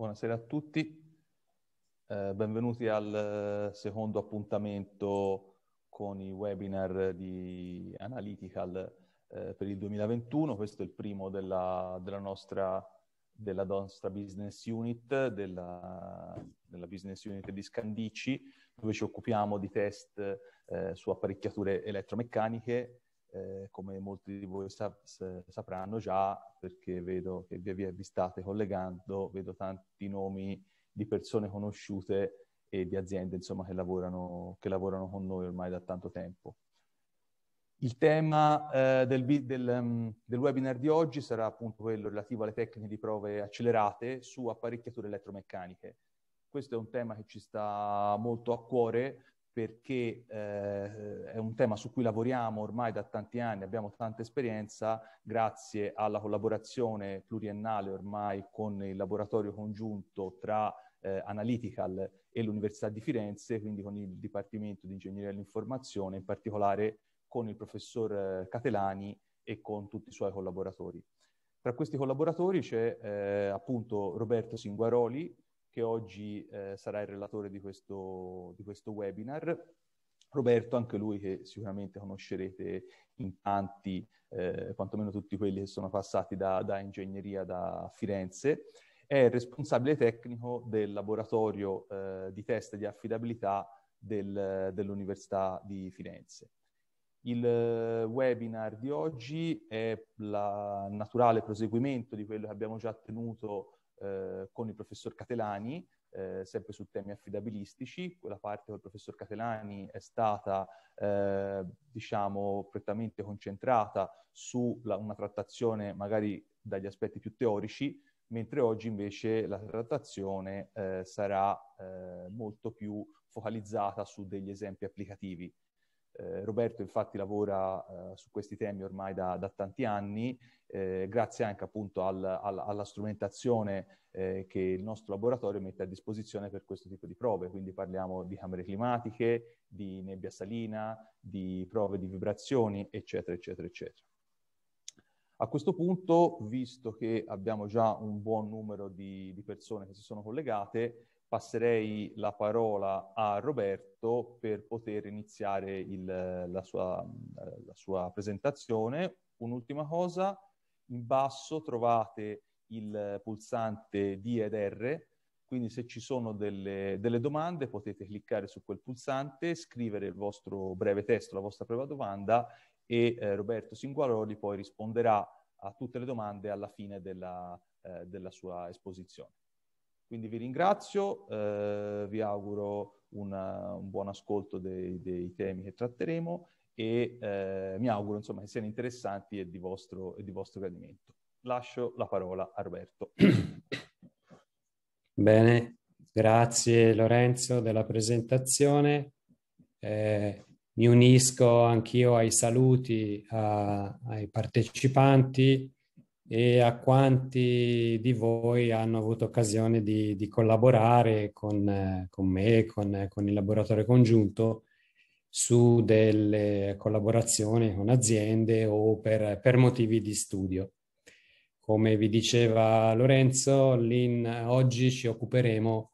Buonasera a tutti, eh, benvenuti al eh, secondo appuntamento con i webinar di Analytical eh, per il 2021. Questo è il primo della, della, nostra, della nostra, business unit, della, della, business unit di Scandici, dove ci occupiamo di test eh, su apparecchiature elettromeccaniche eh, come molti di voi sap- sapranno già, perché vedo che via via vi state collegando, vedo tanti nomi di persone conosciute e di aziende insomma, che, lavorano, che lavorano con noi ormai da tanto tempo. Il tema eh, del, del, um, del, webinar di oggi sarà appunto quello relativo alle tecniche di prove accelerate su apparecchiature elettromeccaniche. Questo è un tema che ci sta molto a cuore perché eh, è un tema su cui lavoriamo ormai da tanti anni, abbiamo tanta esperienza grazie alla collaborazione pluriennale ormai con il laboratorio congiunto tra eh, Analytical e l'Università di Firenze, quindi con il Dipartimento di Ingegneria dell'Informazione, in particolare con il professor eh, Catelani e con tutti i suoi collaboratori. Tra questi collaboratori c'è eh, appunto Roberto Singuaroli, che oggi eh, sarà il relatore di questo, di questo webinar. Roberto, anche lui che sicuramente conoscerete in tanti, eh, quantomeno tutti quelli che sono passati da, da, ingegneria da Firenze, è responsabile tecnico del laboratorio eh, di test di affidabilità del, dell'Università di Firenze. Il eh, webinar di oggi è il naturale proseguimento di quello che abbiamo già tenuto eh, con il professor Catelani, eh, sempre su temi affidabilistici. Quella parte con il professor Catelani è stata, eh, diciamo, prettamente concentrata su la, una trattazione magari dagli aspetti più teorici, mentre oggi invece la trattazione eh, sarà eh, molto più focalizzata su degli esempi applicativi. Eh, Roberto infatti lavora eh, su questi temi ormai da, da tanti anni, eh, grazie anche appunto al, al, alla strumentazione eh, che il nostro laboratorio mette a disposizione per questo tipo di prove, quindi parliamo di camere climatiche, di nebbia salina, di prove di vibrazioni, eccetera, eccetera, eccetera. A questo punto, visto che abbiamo già un buon numero di, di persone che si sono collegate, passerei la parola a Roberto per poter iniziare il, la, sua, la, sua, presentazione. Un'ultima cosa, in basso trovate il pulsante D ed R, quindi se ci sono delle, delle domande potete cliccare su quel pulsante, scrivere il vostro breve testo, la vostra breve domanda e eh, Roberto Singuaroli poi risponderà a tutte le domande alla fine della, eh, della sua esposizione. Quindi vi ringrazio, eh, vi auguro una, un buon ascolto dei, dei, temi che tratteremo e eh, mi auguro insomma, che siano interessanti e di vostro, e di vostro gradimento. Lascio la parola a Roberto. Bene, grazie Lorenzo della presentazione. Eh, mi unisco anch'io ai saluti a, ai partecipanti e a quanti di voi hanno avuto occasione di, di collaborare con, eh, con me, con, eh, con, il laboratorio congiunto su delle collaborazioni con aziende o per, per motivi di studio. Come vi diceva Lorenzo, l'in, oggi ci occuperemo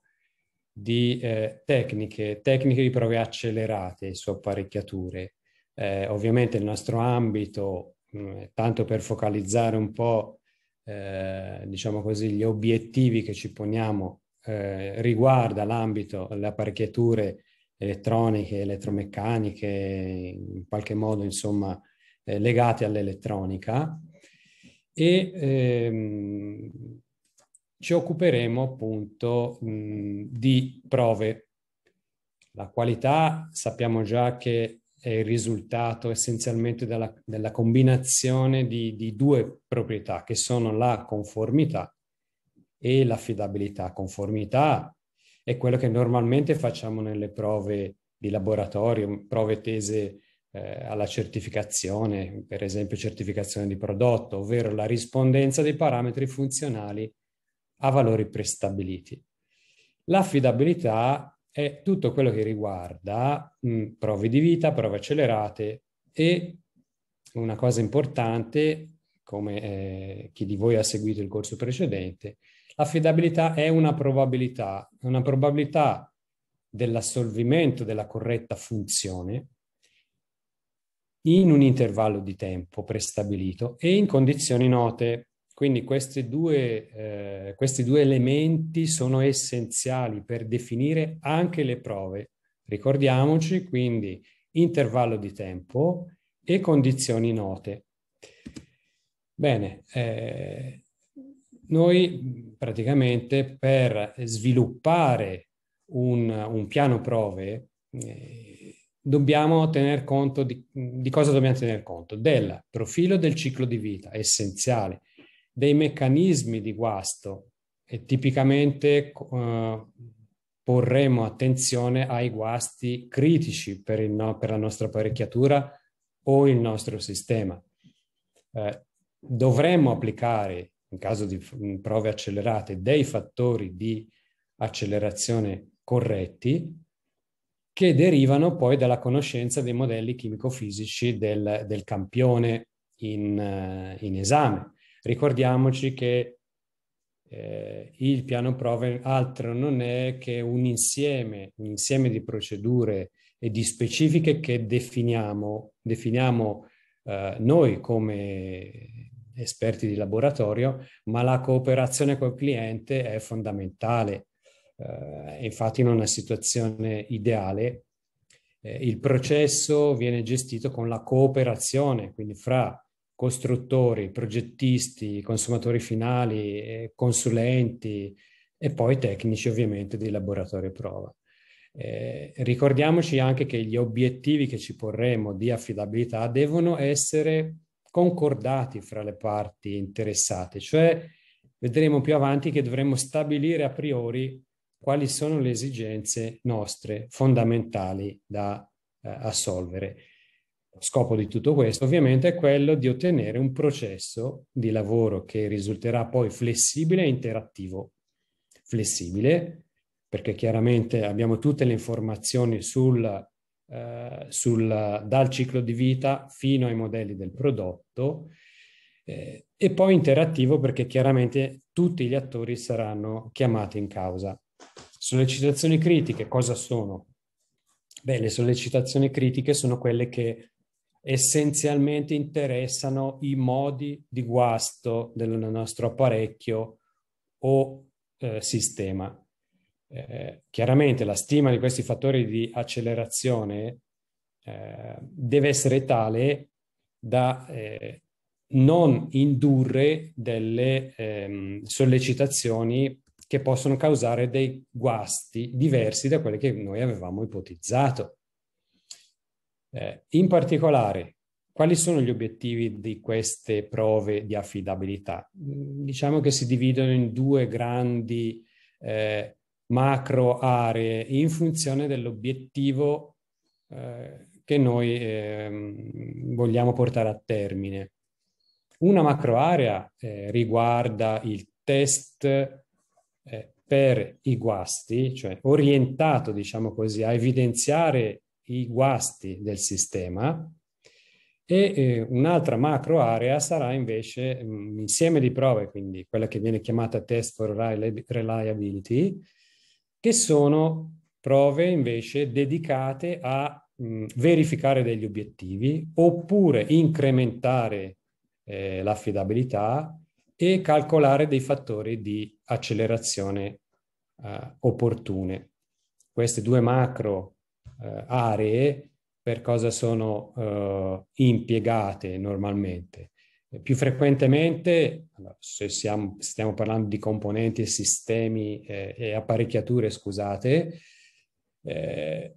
di eh, tecniche, tecniche di prove accelerate su apparecchiature. Eh, ovviamente il nostro ambito eh, tanto per focalizzare un po', eh, diciamo così, gli obiettivi che ci poniamo eh, riguarda l'ambito, le apparecchiature elettroniche, elettromeccaniche, in qualche modo, insomma, eh, legate all'elettronica. E ehm, ci occuperemo appunto mh, di prove. La qualità sappiamo già che è il risultato essenzialmente della, della combinazione di, di, due proprietà che sono la conformità e l'affidabilità. Conformità è quello che normalmente facciamo nelle prove di laboratorio, prove tese eh, alla certificazione, per esempio certificazione di prodotto, ovvero la rispondenza dei parametri funzionali a valori prestabiliti. L'affidabilità è tutto quello che riguarda mh, prove di vita, prove accelerate e una cosa importante, come eh, chi di voi ha seguito il corso precedente, l'affidabilità è una probabilità, una probabilità dell'assolvimento della corretta funzione in un intervallo di tempo prestabilito e in condizioni note. Quindi questi due, eh, questi due elementi sono essenziali per definire anche le prove. Ricordiamoci quindi intervallo di tempo e condizioni note. Bene, eh, noi praticamente per sviluppare un, un piano prove eh, dobbiamo tener conto di, di cosa dobbiamo tener conto? Del profilo del ciclo di vita, essenziale, dei meccanismi di guasto e tipicamente eh, porremo attenzione ai guasti critici per, il, no, per, la nostra apparecchiatura o il nostro sistema. Eh, dovremmo applicare, in caso di prove accelerate, dei fattori di accelerazione corretti che derivano poi dalla conoscenza dei modelli chimico-fisici del, del campione in, eh, in esame. Ricordiamoci che eh, il piano prove altro non è che un insieme, un insieme di procedure e di specifiche che definiamo, definiamo eh, noi come esperti di laboratorio, ma la cooperazione col cliente è fondamentale. Eh, infatti in una situazione ideale eh, il processo viene gestito con la cooperazione, quindi fra costruttori, progettisti, consumatori finali, eh, consulenti e poi tecnici ovviamente di laboratorio prova. Eh, ricordiamoci anche che gli obiettivi che ci porremo di affidabilità devono essere concordati fra le parti interessate, cioè vedremo più avanti che dovremo stabilire a priori quali sono le esigenze nostre fondamentali da eh, assolvere scopo di tutto questo ovviamente è quello di ottenere un processo di lavoro che risulterà poi flessibile e interattivo. Flessibile perché chiaramente abbiamo tutte le informazioni sul, eh, sul, dal ciclo di vita fino ai modelli del prodotto eh, e poi interattivo perché chiaramente tutti gli attori saranno chiamati in causa. Sollecitazioni critiche cosa sono? Beh, le sollecitazioni critiche sono quelle che essenzialmente interessano i modi di guasto del nostro apparecchio o eh, sistema. Eh, chiaramente la stima di questi fattori di accelerazione eh, deve essere tale da eh, non indurre delle ehm, sollecitazioni che possono causare dei guasti diversi da quelli che noi avevamo ipotizzato. Eh, in particolare, quali sono gli obiettivi di queste prove di affidabilità? Mm, diciamo che si dividono in due grandi eh, macro aree in funzione dell'obiettivo eh, che noi eh, vogliamo portare a termine. Una macro area eh, riguarda il test eh, per i guasti, cioè orientato, diciamo così, a evidenziare i guasti del sistema e eh, un'altra macro area sarà invece un mm, insieme di prove, quindi quella che viene chiamata test for reliability, che sono prove invece dedicate a mh, mm, verificare degli obiettivi oppure incrementare eh, l'affidabilità e calcolare dei fattori di accelerazione eh, opportune. Queste due macro eh, aree per cosa sono eh, impiegate normalmente. Eh, più frequentemente, se siamo, stiamo parlando di componenti e sistemi eh, e apparecchiature, scusate, eh,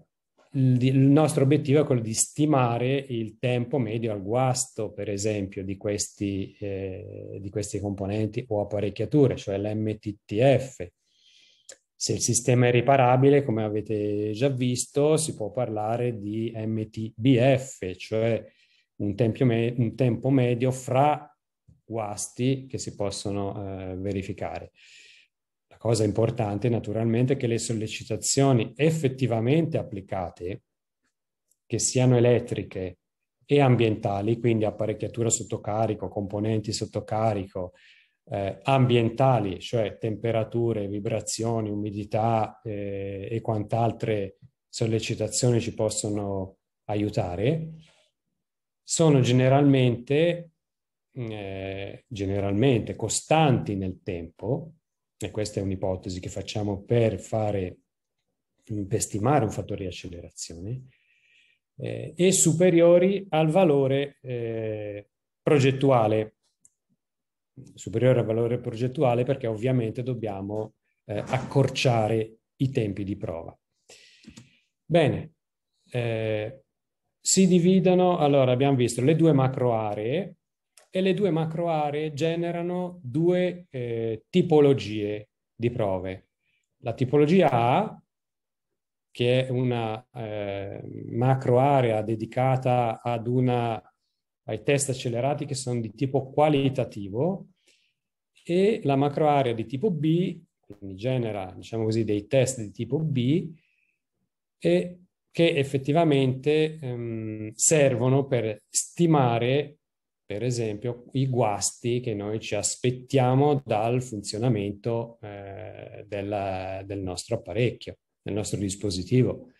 il nostro obiettivo è quello di stimare il tempo medio al guasto, per esempio, di questi, eh, di questi componenti o apparecchiature, cioè l'MTTF, se il sistema è riparabile, come avete già visto, si può parlare di MTBF, cioè un, me- un tempo medio fra guasti che si possono eh, verificare. La cosa importante naturalmente è che le sollecitazioni effettivamente applicate, che siano elettriche e ambientali, quindi apparecchiatura sotto carico, componenti sotto carico, eh, ambientali, cioè temperature, vibrazioni, umidità eh, e quant'altre sollecitazioni ci possono aiutare, sono generalmente, mm, eh, generalmente costanti nel tempo, e questa è un'ipotesi che facciamo per fare per stimare un fattore di accelerazione, eh, e superiori al valore eh, progettuale superiore al valore progettuale perché ovviamente dobbiamo eh, accorciare i tempi di prova. Bene, eh, si dividono, allora abbiamo visto le due macro aree e le due macro aree generano due eh, tipologie di prove. La tipologia A, che è una eh, macro area dedicata ad una ai test accelerati che sono di tipo qualitativo e la macroarea di tipo B, quindi genera, diciamo così, dei test di tipo B e che effettivamente ehm, servono per stimare, per esempio, i guasti che noi ci aspettiamo dal funzionamento eh, della, del nostro apparecchio, del nostro dispositivo.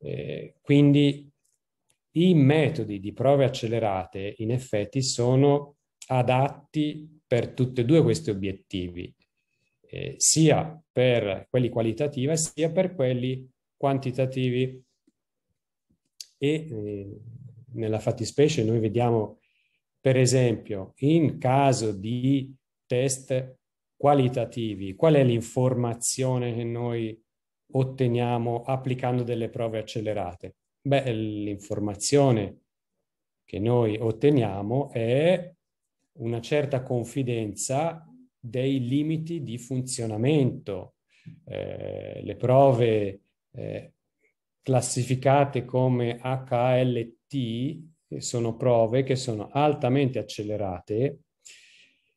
Eh, quindi i metodi di prove accelerate in effetti sono adatti per tutti e due questi obiettivi, eh, sia per quelli qualitativi sia per quelli quantitativi. E eh, nella fattispecie noi vediamo, per esempio, in caso di test qualitativi, qual è l'informazione che noi otteniamo applicando delle prove accelerate? Beh, l'informazione che noi otteniamo è una certa confidenza dei limiti di funzionamento. Eh, le prove eh, classificate come HLT sono prove che sono altamente accelerate.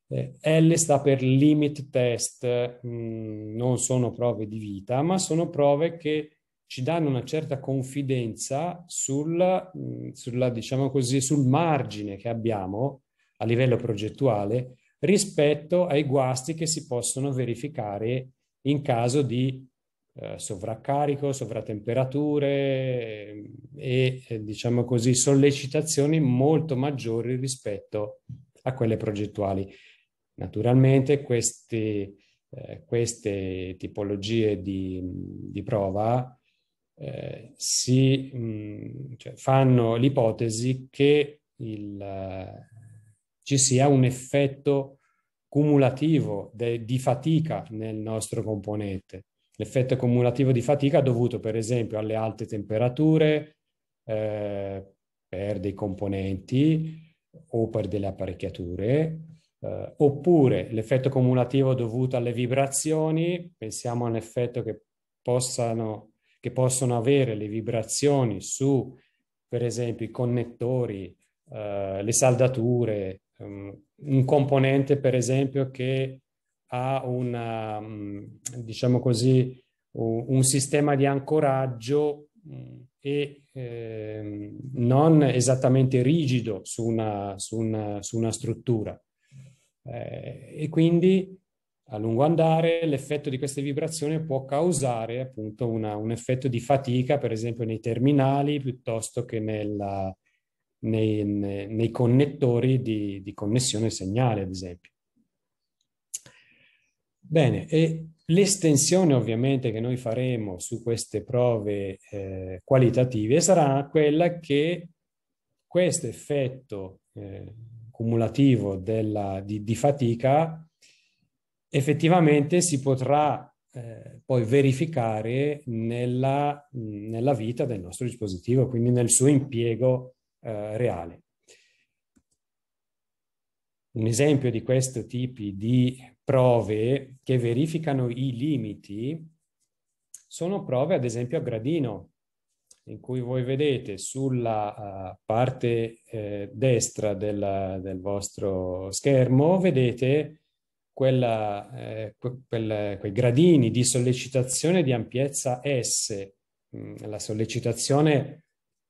Eh, L sta per limit test, mm, non sono prove di vita, ma sono prove che ci danno una certa confidenza sul, mm, sulla, diciamo così, sul margine che abbiamo a livello progettuale rispetto ai guasti che si possono verificare in caso di eh, sovraccarico, sovratemperature eh, e, eh, diciamo così, sollecitazioni molto maggiori rispetto a quelle progettuali. Naturalmente questi, eh, queste tipologie di, di prova eh, si mh, mm, cioè fanno l'ipotesi che il, eh, ci sia un effetto cumulativo de, di fatica nel nostro componente. L'effetto cumulativo di fatica dovuto per esempio alle alte temperature eh, per dei componenti o per delle apparecchiature, eh, oppure l'effetto cumulativo dovuto alle vibrazioni, pensiamo a un effetto che possano che possono avere le vibrazioni su, per esempio, i connettori, eh, le saldature, um, un componente, per esempio, che ha una, mm, diciamo così, un sistema di ancoraggio mm, e eh, non esattamente rigido su una, su una, su una struttura. Eh, e quindi a lungo andare l'effetto di queste vibrazioni può causare appunto una, un effetto di fatica, per esempio nei terminali piuttosto che nella, nei, nei, nei, connettori di, di connessione segnale, ad esempio. Bene, e l'estensione ovviamente che noi faremo su queste prove eh, qualitative sarà quella che questo effetto eh, cumulativo della, di, di fatica effettivamente si potrà eh, poi verificare nella, nella, vita del nostro dispositivo, quindi nel suo impiego eh, reale. Un esempio di questo tipo di prove che verificano i limiti sono prove ad esempio a gradino, in cui voi vedete sulla uh, parte eh, destra del, del, vostro schermo, vedete quella, eh, quel, quei gradini di sollecitazione di ampiezza S. Mm, la sollecitazione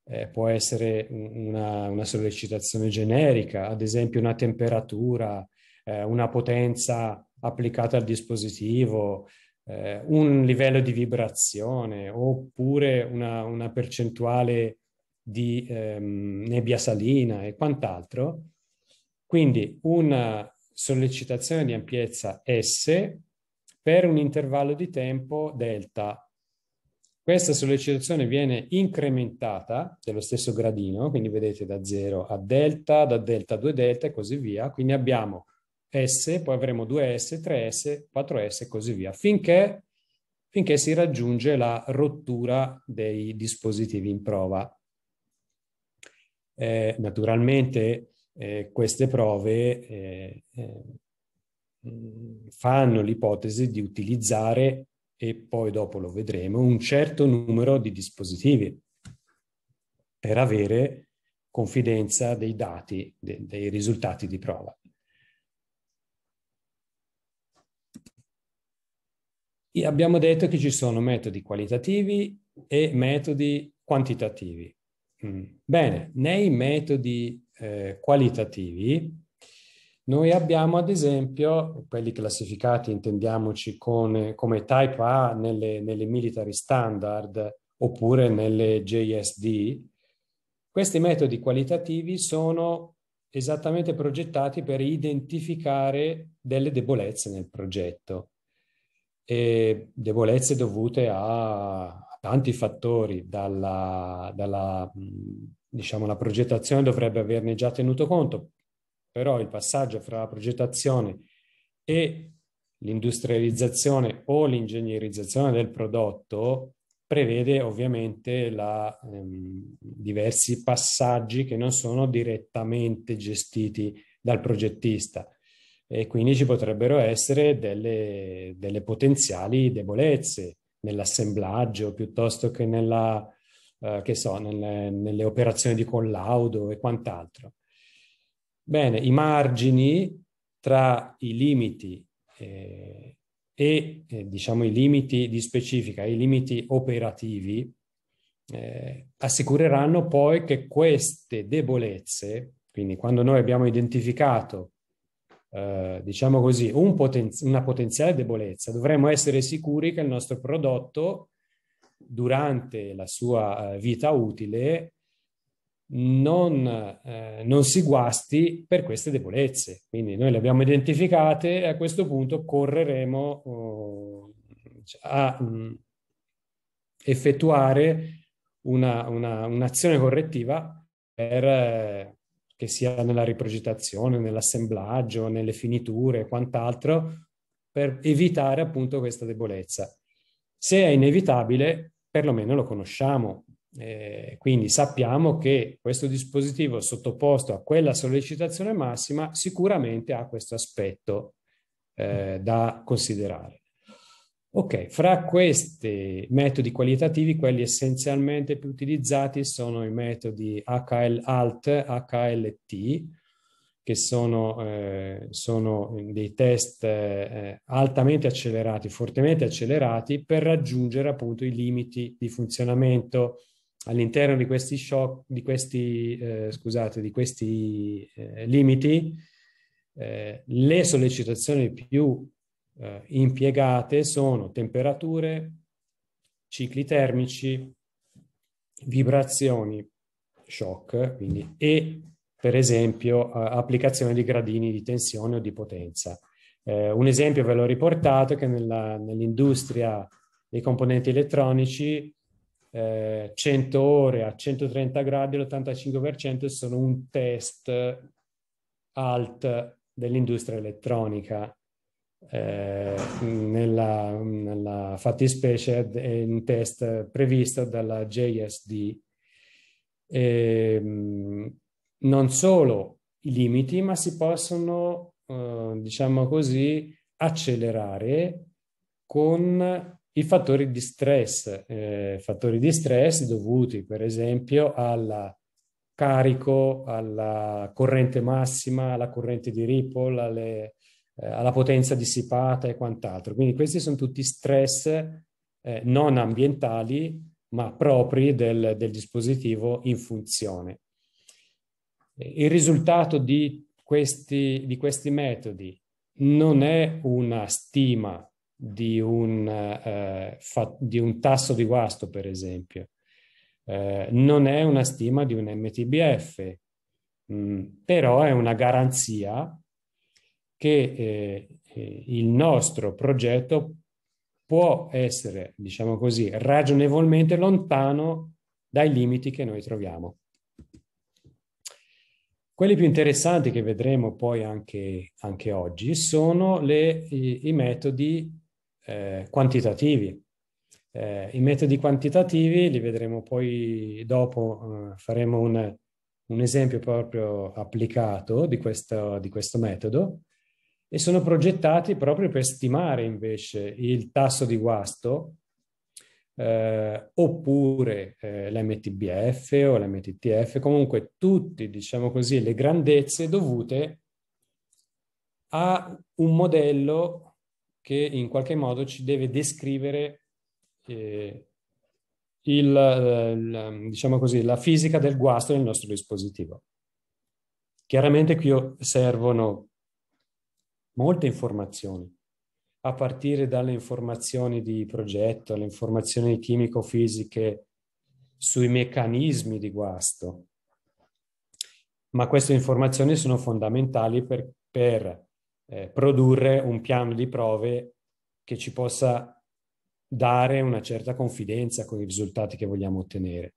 eh, può essere una, una, sollecitazione generica, ad esempio una temperatura, eh, una potenza applicata al dispositivo, eh, un livello di vibrazione oppure una, una percentuale di ehm, nebbia salina e quant'altro. Quindi una, sollecitazione di ampiezza S per un intervallo di tempo delta. Questa sollecitazione viene incrementata dello stesso gradino, quindi vedete da 0 a delta, da delta a 2 delta e così via. Quindi abbiamo S, poi avremo 2S, 3S, 4S e così via, finché, finché si raggiunge la rottura dei dispositivi in prova. Eh, naturalmente eh, queste prove eh, eh fanno l'ipotesi di utilizzare, e poi dopo lo vedremo, un certo numero di dispositivi per avere confidenza dei dati, de dei risultati di prova. E abbiamo detto che ci sono metodi qualitativi e metodi quantitativi. Mm. Bene, nei metodi eh, qualitativi, noi abbiamo ad esempio quelli classificati, intendiamoci, con, come type A nelle, nelle military standard oppure nelle JSD. Questi metodi qualitativi sono esattamente progettati per identificare delle debolezze nel progetto e debolezze dovute a tanti fattori, dalla, dalla diciamo, la progettazione dovrebbe averne già tenuto conto, però il passaggio fra la progettazione e l'industrializzazione o l'ingegnerizzazione del prodotto prevede ovviamente la, ehm, diversi passaggi che non sono direttamente gestiti dal progettista e quindi ci potrebbero essere delle, delle potenziali debolezze nell'assemblaggio piuttosto che nella, eh, che so, nelle, nelle, operazioni di collaudo e quant'altro. Bene, i margini tra i limiti eh, e eh, diciamo i limiti di specifica, i limiti operativi, eh, assicureranno poi che queste debolezze, quindi quando noi abbiamo identificato, eh, diciamo così, un poten- una potenziale debolezza, dovremmo essere sicuri che il nostro prodotto durante la sua eh, vita utile non, eh, non, si guasti per queste debolezze. Quindi noi le abbiamo identificate e a questo punto correremo oh, a mh, mm, effettuare una, una, un'azione correttiva per, eh, che sia nella riprogettazione, nell'assemblaggio, nelle finiture e quant'altro, per evitare appunto questa debolezza. Se è inevitabile, perlomeno lo conosciamo. Eh, quindi sappiamo che questo dispositivo sottoposto a quella sollecitazione massima sicuramente ha questo aspetto eh, da considerare. Ok, fra questi metodi qualitativi, quelli essenzialmente più utilizzati sono i metodi HL-ALT, HLT, che sono, eh, sono dei test eh, eh, altamente accelerati, fortemente accelerati, per raggiungere appunto i limiti di funzionamento all'interno di questi, shock, di questi, eh, scusate, di questi eh, limiti. Eh, le sollecitazioni più impiegate sono temperature, cicli termici, vibrazioni, shock, quindi, e per esempio eh, applicazione di gradini di tensione o di potenza. Eh, un esempio ve l'ho riportato che nella, nell'industria dei componenti elettronici eh, 100 ore a 130 gradi l'85% sono un test alt dell'industria elettronica. Eh, nella, nella, fattispecie è un test previsto dalla JSD. E, ehm, non solo i limiti, ma si possono, eh, diciamo così, accelerare con i fattori di stress, eh, fattori di stress dovuti per esempio al carico, alla corrente massima, alla corrente di Ripple, alle, eh, alla potenza dissipata e quant'altro. Quindi questi sono tutti stress eh, non ambientali, ma propri del, del dispositivo in funzione. Il risultato di questi, di questi metodi non è una stima di un, eh, di un tasso di guasto, per esempio, eh, non è una stima di un MTBF, mh, mm, però è una garanzia che eh, eh, il nostro progetto può essere, diciamo così, ragionevolmente lontano dai limiti che noi troviamo. Quelli più interessanti che vedremo poi anche, anche oggi sono le, i, i, metodi eh, quantitativi. Eh, I metodi quantitativi li vedremo poi dopo, eh, faremo un, un, esempio proprio applicato di questo, di questo metodo e sono progettati proprio per stimare invece il tasso di guasto eh, oppure eh, l'MTBF o l'MTTF, comunque tutte, diciamo così, le grandezze dovute a un modello che in qualche modo ci deve descrivere eh, il, eh, diciamo così, la fisica del guasto del nostro dispositivo. Chiaramente qui servono molte informazioni a partire dalle informazioni di progetto, le informazioni chimico-fisiche sui meccanismi di guasto. Ma queste informazioni sono fondamentali per, per eh, produrre un piano di prove che ci possa dare una certa confidenza con i risultati che vogliamo ottenere.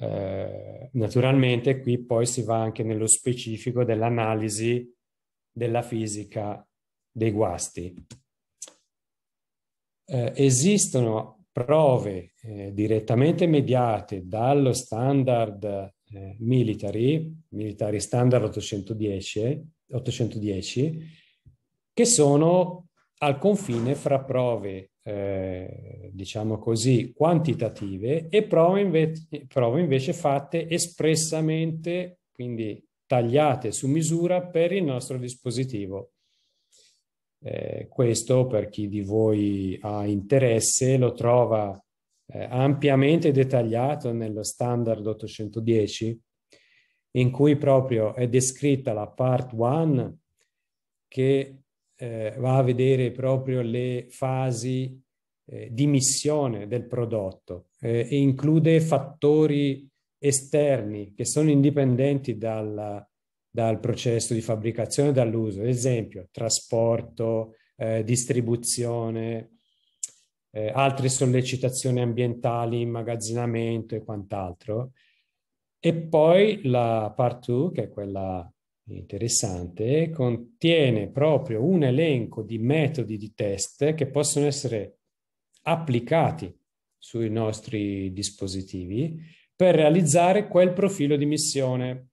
Eh, naturalmente qui poi si va anche nello specifico dell'analisi della fisica dei guasti. Eh, esistono prove eh, direttamente mediate dallo standard eh, military, military standard 810, 810, che sono al confine fra prove, eh, diciamo così, quantitative e prove, inve prove invece fatte espressamente, quindi tagliate su misura per il nostro dispositivo eh, questo, per chi di voi ha interesse, lo trova eh, ampiamente dettagliato nello standard 810, in cui proprio è descritta la part 1 che eh, va a vedere proprio le fasi eh, di missione del prodotto eh, e include fattori esterni che sono indipendenti dalla dal processo di fabbricazione e dall'uso, ad esempio trasporto, eh, distribuzione, eh, altre sollecitazioni ambientali, immagazzinamento e quant'altro. E poi la part 2, che è quella interessante, contiene proprio un elenco di metodi di test che possono essere applicati sui nostri dispositivi per realizzare quel profilo di missione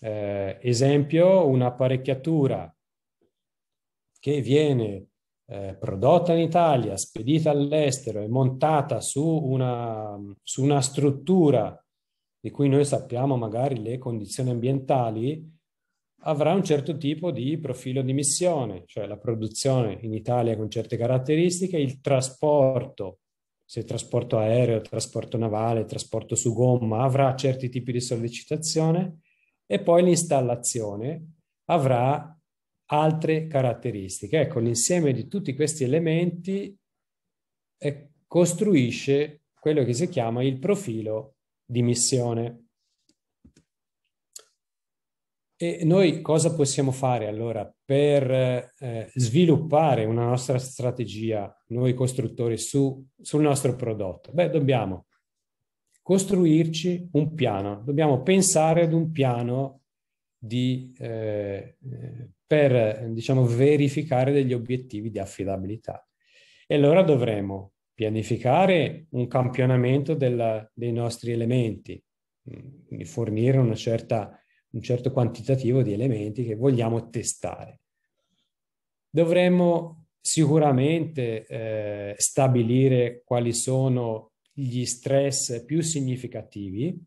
eh, esempio, un'apparecchiatura che viene eh, prodotta in Italia, spedita all'estero e montata su una, su una struttura di cui noi sappiamo magari le condizioni ambientali, avrà un certo tipo di profilo di missione, cioè la produzione in Italia con certe caratteristiche, il trasporto, se trasporto aereo, trasporto navale, trasporto su gomma, avrà certi tipi di sollecitazione e poi l'installazione avrà altre caratteristiche. Ecco, l'insieme di tutti questi elementi eh, costruisce quello che si chiama il profilo di missione. E noi cosa possiamo fare allora per eh, sviluppare una nostra strategia, noi costruttori, su, sul nostro prodotto? Beh, dobbiamo costruirci un piano, dobbiamo pensare ad un piano di, eh, per diciamo, verificare degli obiettivi di affidabilità. E allora dovremo pianificare un campionamento della, dei nostri elementi, fornire una certa, un certo quantitativo di elementi che vogliamo testare. Dovremmo sicuramente eh, stabilire quali sono gli stress più significativi,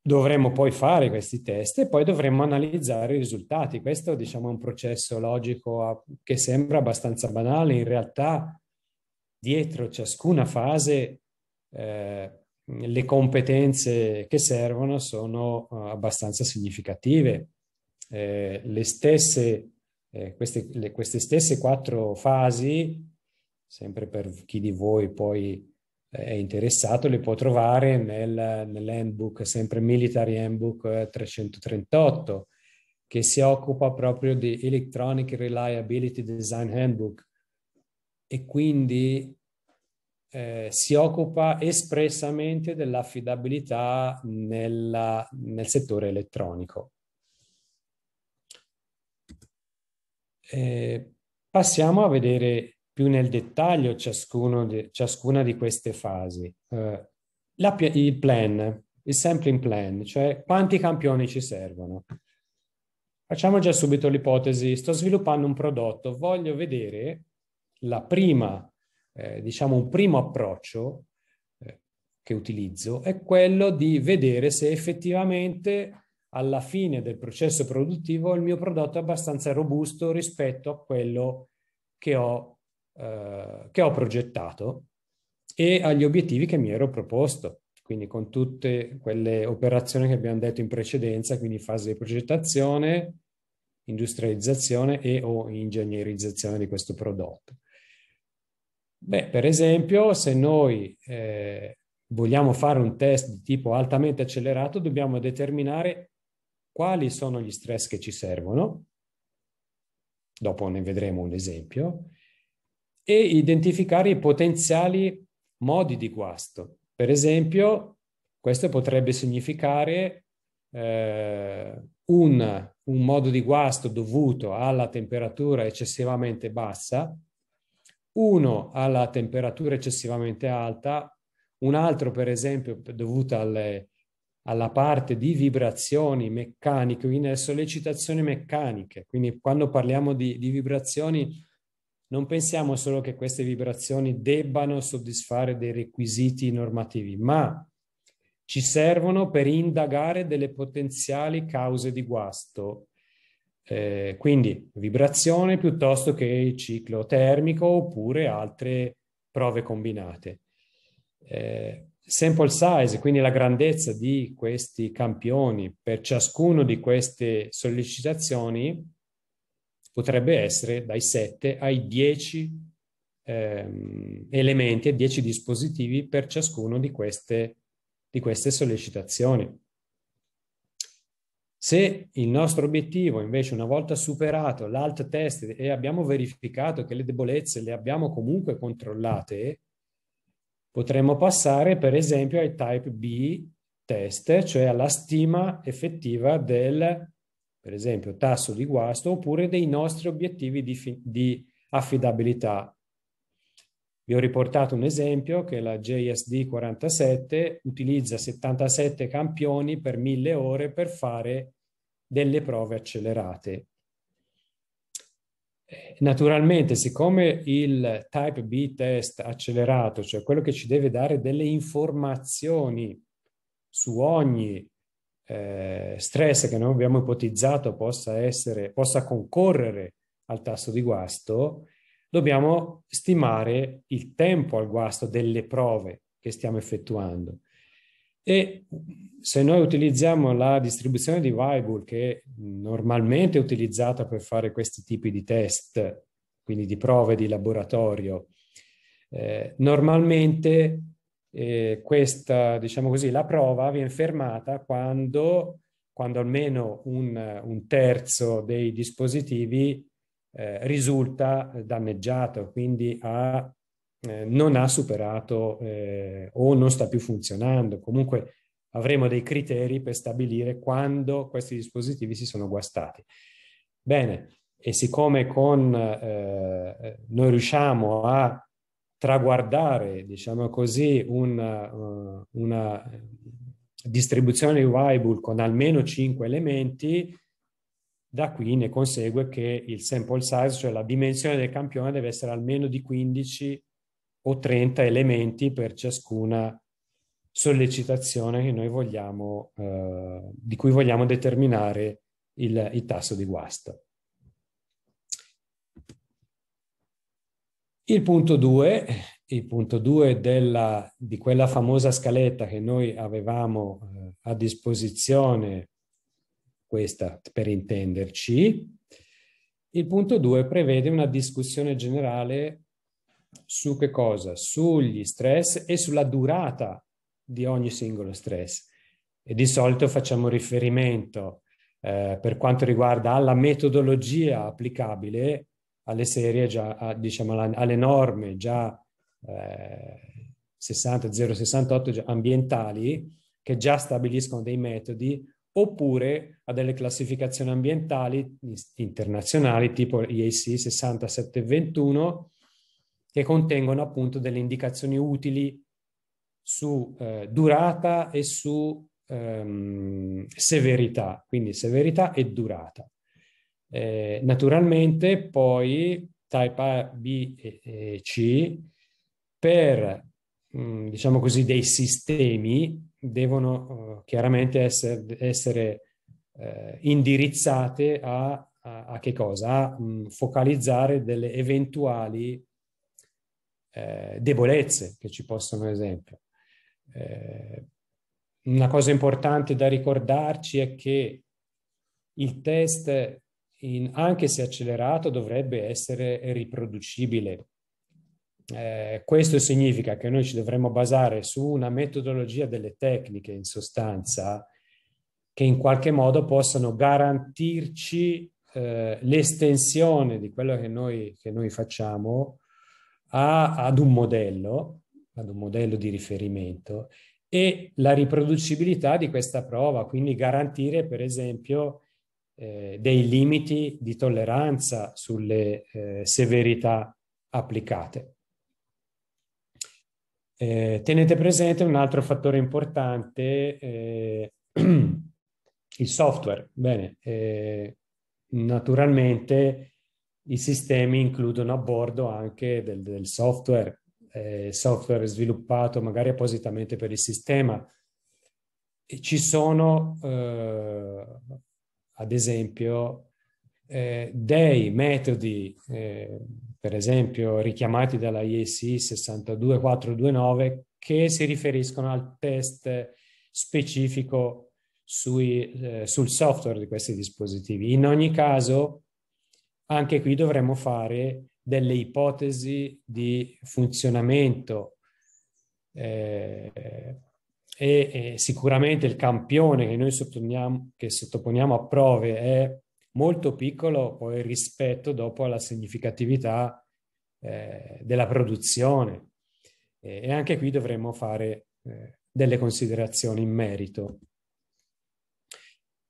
dovremmo poi fare questi test e poi dovremmo analizzare i risultati. Questo diciamo, è un processo logico che sembra abbastanza banale, in realtà dietro ciascuna fase eh, le competenze che servono sono eh, abbastanza significative. Eh, le stesse, eh, queste, le, queste stesse quattro fasi sempre per chi di voi poi è interessato, li può trovare nel, nell'handbook, sempre Military Handbook 338, eh, che si occupa proprio di Electronic Reliability Design Handbook e quindi eh, si occupa espressamente dell'affidabilità nella, nel settore elettronico. Eh, passiamo a vedere più nel dettaglio de, ciascuna di queste fasi. Uh, la, il plan, il sampling plan, cioè quanti campioni ci servono. Facciamo già subito l'ipotesi, sto sviluppando un prodotto, voglio vedere la prima, eh, diciamo un primo approccio eh, che utilizzo è quello di vedere se effettivamente alla fine del processo produttivo il mio prodotto è abbastanza robusto rispetto a quello che ho eh, che ho progettato e agli obiettivi che mi ero proposto. Quindi con tutte quelle operazioni che abbiamo detto in precedenza, quindi fase di progettazione, industrializzazione e o ingegnerizzazione di questo prodotto. Beh, per esempio, se noi eh, vogliamo fare un test di tipo altamente accelerato, dobbiamo determinare quali sono gli stress che ci servono. Dopo ne vedremo un esempio e identificare i potenziali modi di guasto. Per esempio, questo potrebbe significare eh, un, un modo di guasto dovuto alla temperatura eccessivamente bassa, uno alla temperatura eccessivamente alta, un altro per esempio dovuto alle, alla parte di vibrazioni meccaniche, quindi alle sollecitazioni meccaniche. Quindi quando parliamo di, di vibrazioni non pensiamo solo che queste vibrazioni debbano soddisfare dei requisiti normativi, ma ci servono per indagare delle potenziali cause di guasto. Eh, quindi vibrazione piuttosto che il ciclo termico oppure altre prove combinate. Eh, sample size, quindi la grandezza di questi campioni per ciascuno di queste sollecitazioni, potrebbe essere dai 7 ai 10 ehm, elementi e 10 dispositivi per ciascuno di queste, di queste sollecitazioni. Se il nostro obiettivo invece una volta superato l'alt test e abbiamo verificato che le debolezze le abbiamo comunque controllate, potremmo passare per esempio ai type B test, cioè alla stima effettiva del per esempio tasso di guasto, oppure dei nostri obiettivi di, di affidabilità. Vi ho riportato un esempio che la JSD 47 utilizza 77 campioni per mille ore per fare delle prove accelerate. Eh, naturalmente, siccome il type B test accelerato, cioè quello che ci deve dare delle informazioni su ogni eh, stress che noi abbiamo ipotizzato possa, essere, possa concorrere al tasso di guasto, dobbiamo stimare il tempo al guasto delle prove che stiamo effettuando. E se noi utilizziamo la distribuzione di Weibull, che normalmente è utilizzata per fare questi tipi di test, quindi di prove di laboratorio, eh, normalmente eh, questa, diciamo così, la prova viene fermata quando, quando almeno un, un, terzo dei dispositivi eh, risulta danneggiato, quindi ha, eh, non ha superato eh, o non sta più funzionando. Comunque avremo dei criteri per stabilire quando questi dispositivi si sono guastati. Bene, e siccome con, eh, eh, noi riusciamo a traguardare, diciamo così, una, eh, una distribuzione di Weibull con almeno 5 elementi, da qui ne consegue che il sample size, cioè la dimensione del campione, deve essere almeno di 15 o 30 elementi per ciascuna sollecitazione vogliamo, eh, di cui vogliamo determinare il, il tasso di guasto. Il punto 2, il punto 2 della, di quella famosa scaletta che noi avevamo eh, a disposizione, questa per intenderci, il punto 2 prevede una discussione generale su che cosa? Sugli stress e sulla durata di ogni singolo stress. E di solito facciamo riferimento eh, per quanto riguarda alla metodologia applicabile alle serie, già a, diciamo alle norme già eh, 60, 068 ambientali che già stabiliscono dei metodi oppure a delle classificazioni ambientali internazionali tipo IAC 6721 che contengono appunto delle indicazioni utili su eh, durata e su ehm, severità, quindi severità e durata. Eh, naturalmente poi type A, B e, e C per mm, diciamo così dei sistemi devono uh, chiaramente essere, essere uh, indirizzate a, a, a, che cosa? A mh, mm, focalizzare delle eventuali uh, debolezze che ci possono, ad esempio. Eh, una cosa importante da ricordarci è che il test in, anche se accelerato, dovrebbe essere riproducibile. Eh, questo significa che noi ci dovremmo basare su una metodologia delle tecniche, in sostanza, che in qualche modo possano garantirci eh, l'estensione di quello che noi, che noi facciamo a, ad un modello, ad un modello di riferimento, e la riproducibilità di questa prova, quindi garantire, per esempio, eh, dei limiti di tolleranza sulle eh, severità applicate. Eh, tenete presente un altro fattore importante, eh, il software. Bene, eh, naturalmente i sistemi includono a bordo anche del, del software, software sviluppato magari appositamente per il sistema. E ci sono ad esempio, eh, dei metodi, eh, per esempio, richiamati dalla IEC 62429, che si riferiscono al test specifico sui, eh, sul software di questi dispositivi. In ogni caso, anche qui dovremmo fare delle ipotesi di funzionamento eh, e, e sicuramente il campione che noi sottoponiamo, che sottoponiamo a prove è molto piccolo poi rispetto dopo alla significatività eh, della produzione. E, e, anche qui dovremmo fare eh, delle considerazioni in merito.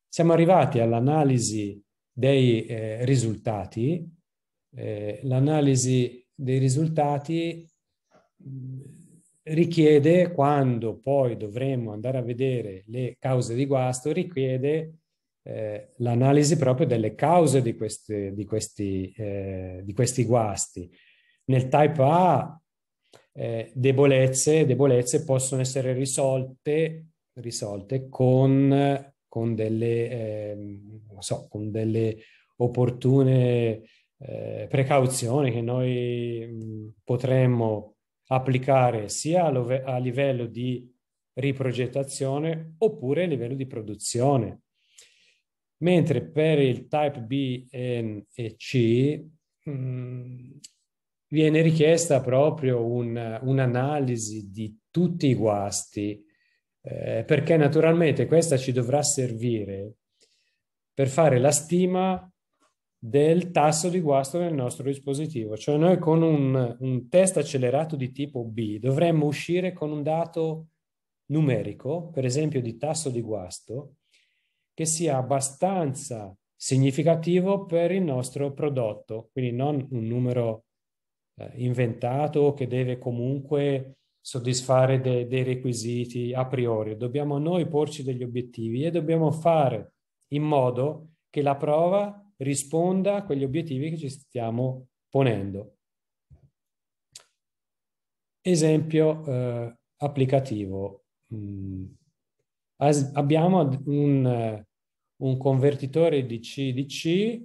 Siamo arrivati all'analisi dei eh, risultati. Eh, l'analisi dei risultati richiede, quando poi dovremo andare a vedere le cause di guasto, richiede eh, l'analisi proprio delle cause di questi, di questi, eh, di questi guasti. Nel type A eh, debolezze, debolezze possono essere risolte, risolte con, con, delle, ehm, so, con delle opportune eh, precauzioni che noi mh, mm, potremmo applicare sia a livello di riprogettazione oppure a livello di produzione. Mentre per il type B e, C mh, mm, viene richiesta proprio un, un'analisi di tutti i guasti, eh, perché naturalmente questa ci dovrà servire per fare la stima del tasso di guasto nel nostro dispositivo. Cioè noi con un, un, test accelerato di tipo B dovremmo uscire con un dato numerico, per esempio di tasso di guasto, che sia abbastanza significativo per il nostro prodotto, quindi non un numero eh, inventato che deve comunque soddisfare de, dei requisiti a priori. Dobbiamo noi porci degli obiettivi e dobbiamo fare in modo che la prova risponda a quegli obiettivi che ci stiamo ponendo. Esempio eh, applicativo. Mm. As- abbiamo un, eh, un, convertitore di CDC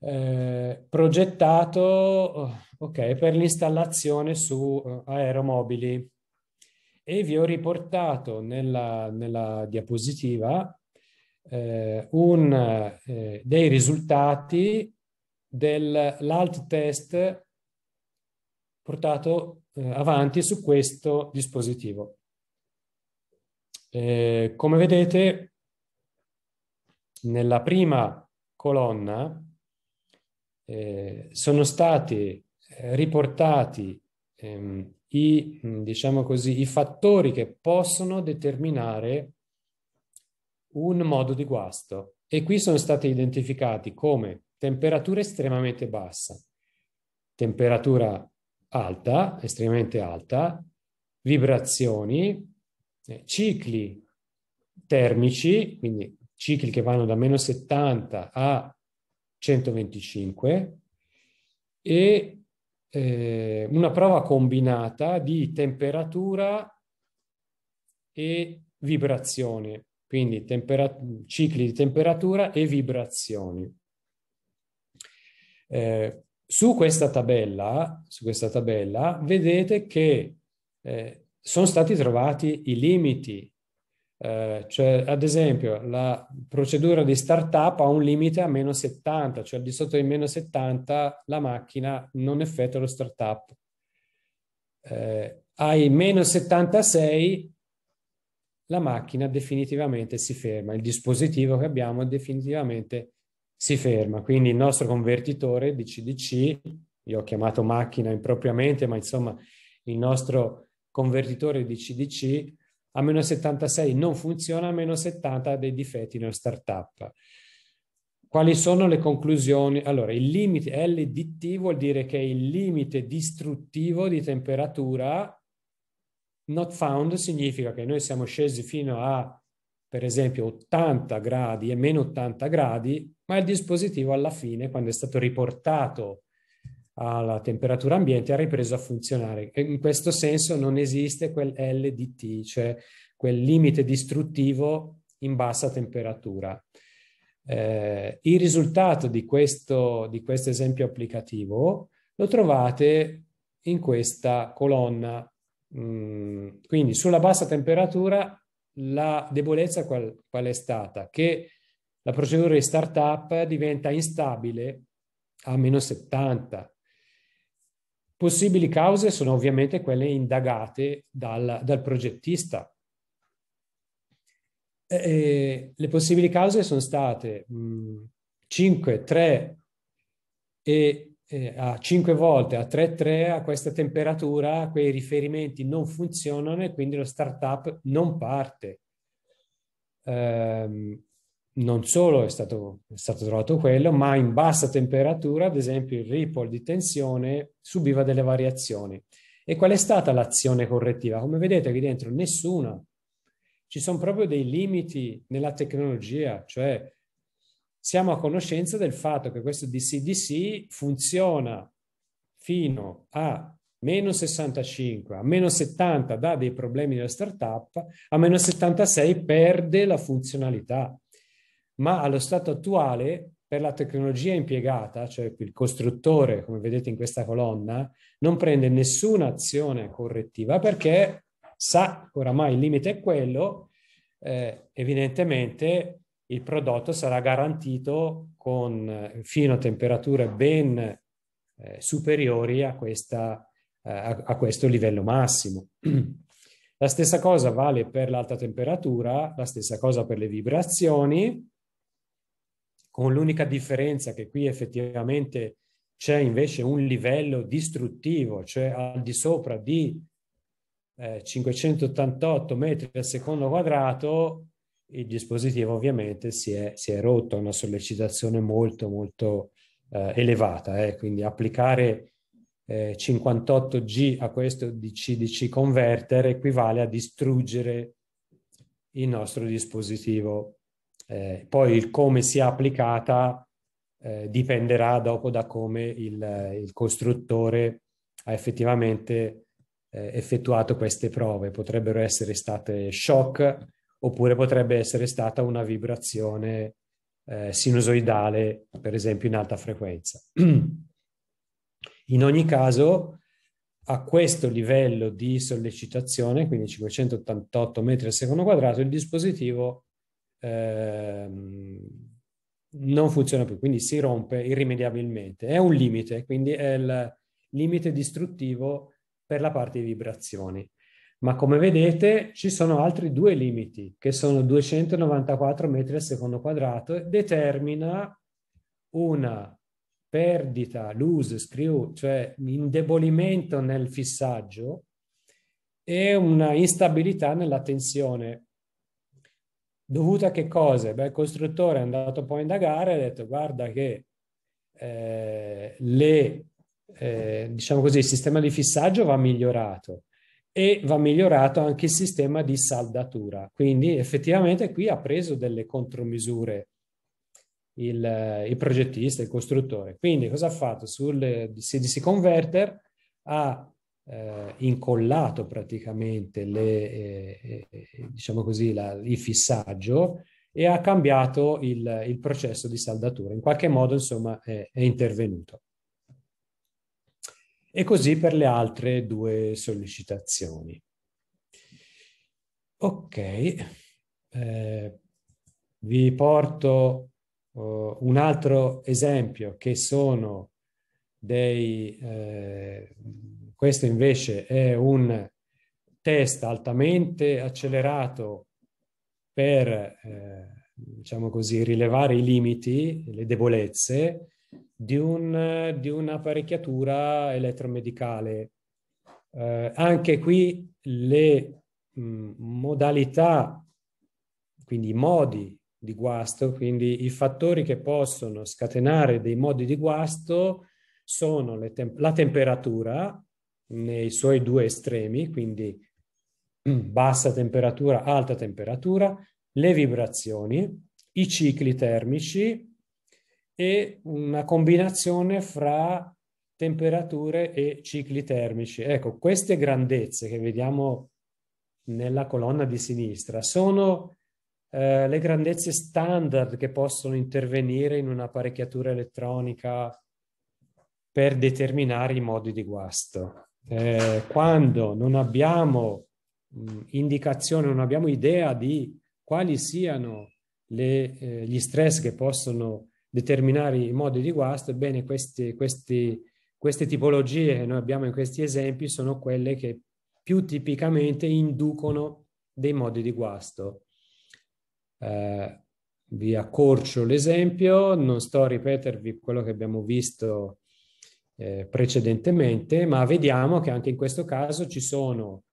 eh, progettato oh, okay, per l'installazione su uh, aeromobili e vi ho riportato nella, nella diapositiva eh, un, eh, dei risultati dell'alt test portato eh, avanti su questo dispositivo. Eh, come vedete, nella prima colonna eh, sono stati eh, riportati ehm, i, diciamo così, i fattori che possono determinare un modo di guasto e qui sono stati identificati come temperatura estremamente bassa, temperatura alta, estremamente alta, vibrazioni, eh, cicli termici, quindi cicli che vanno da meno 70 a 125 e eh, una prova combinata di temperatura e vibrazione quindi cicli di temperatura e vibrazioni. Eh, su, questa tabella, su, questa tabella, vedete che eh, sono stati trovati i limiti, eh, cioè ad esempio la procedura di startup ha un limite a meno 70, cioè al di sotto di meno 70 la macchina non effettua lo startup. Eh, hai meno 76 la macchina definitivamente si ferma, il dispositivo che abbiamo definitivamente si ferma. Quindi il nostro convertitore di CDC, io ho chiamato macchina impropriamente, ma insomma il nostro convertitore di CDC a meno 76 non funziona, a meno 70 ha dei difetti nel startup. Quali sono le conclusioni? Allora, il limite LDT vuol dire che è il limite distruttivo di temperatura Not found significa che noi siamo scesi fino a, per esempio, 80 gradi e meno 80 gradi, ma il dispositivo alla fine, quando è stato riportato alla temperatura ambiente, ha ripreso a funzionare. in questo senso non esiste quel LDT, cioè quel limite distruttivo in bassa temperatura. Eh, il risultato di questo, di questo esempio applicativo lo trovate in questa colonna Mm, quindi sulla bassa temperatura la debolezza qual, qual è stata? Che la procedura di startup diventa instabile a meno 70. Possibili cause sono ovviamente quelle indagate dal, dal progettista. E eh, eh, le possibili cause sono state mh, 5, 3 e eh, a 5 volte, a 3,3, a questa temperatura, quei riferimenti non funzionano e quindi lo startup non parte. Eh, non solo è stato, è stato trovato quello, ma in bassa temperatura, ad esempio, il ripple di tensione subiva delle variazioni. E qual è stata l'azione correttiva? Come vedete qui dentro, nessuna. Ci sono proprio dei limiti nella tecnologia, cioè siamo a conoscenza del fatto che questo DCDC funziona fino a meno 65, a meno 70 dà dei problemi alla startup, a meno 76 perde la funzionalità. Ma allo stato attuale, per la tecnologia impiegata, cioè il costruttore, come vedete in questa colonna, non prende nessuna azione correttiva perché sa che oramai il limite è quello, eh, evidentemente il prodotto sarà garantito con, eh, fino a temperature ben eh, superiori a, questa, eh, a, questo livello massimo. La stessa cosa vale per l'alta temperatura, la stessa cosa per le vibrazioni, con l'unica differenza che qui effettivamente c'è invece un livello distruttivo, cioè al di sopra di eh, 588 metri al secondo quadrato il dispositivo ovviamente si è, si è rotto, a una sollecitazione molto molto eh, elevata, eh? quindi applicare eh, 58G a questo DC-DC converter equivale a distruggere il nostro dispositivo. Eh, poi il come sia applicata eh, dipenderà dopo da come il, il costruttore ha effettivamente eh, effettuato queste prove. Potrebbero essere state shock, oppure potrebbe essere stata una vibrazione eh, sinusoidale, per esempio in alta frequenza. In ogni caso, a questo livello di sollecitazione, quindi 588 metri al secondo quadrato, il dispositivo eh, non funziona più, quindi si rompe irrimediabilmente. È un limite, quindi è il limite distruttivo per la parte di vibrazioni ma come vedete ci sono altri due limiti che sono 294 metri al secondo quadrato e determina una perdita, lose, screw, cioè indebolimento nel fissaggio e una instabilità nella tensione. Dovuta a che cosa? Beh, il costruttore è andato poi a indagare e ha detto guarda che eh, le, eh, diciamo così, il sistema di fissaggio va migliorato e va migliorato anche il sistema di saldatura. Quindi effettivamente qui ha preso delle contromisure il, il progettista, il costruttore. Quindi cosa ha fatto? Sul CDC Converter ha eh, incollato praticamente le, eh, eh, diciamo così, la, il fissaggio e ha cambiato il, il, processo di saldatura. In qualche modo, insomma, è, è intervenuto e così per le altre due sollecitazioni. Ok, eh, vi porto uh, un altro esempio che sono dei, eh, questo invece è un test altamente accelerato per, eh, diciamo così, rilevare i limiti, le debolezze, di, un, di un'apparecchiatura elettromedicale. Eh, anche qui le mh, mm, modalità, quindi i modi di guasto, quindi i fattori che possono scatenare dei modi di guasto sono temp- la temperatura nei suoi due estremi, quindi bassa temperatura, alta temperatura, le vibrazioni, i cicli termici e una combinazione fra temperature e cicli termici. Ecco, queste grandezze che vediamo nella colonna di sinistra sono eh, le grandezze standard che possono intervenire in un'apparecchiatura elettronica per determinare i modi di guasto. Eh, quando non abbiamo mh, indicazione, non abbiamo idea di quali siano le, eh, gli stress che possono determinare i modi di guasto, ebbene queste, queste, queste tipologie che noi abbiamo in questi esempi sono quelle che più tipicamente inducono dei modi di guasto. Eh, vi accorcio l'esempio, non sto a ripetervi quello che abbiamo visto eh, precedentemente, ma vediamo che anche in questo caso ci sono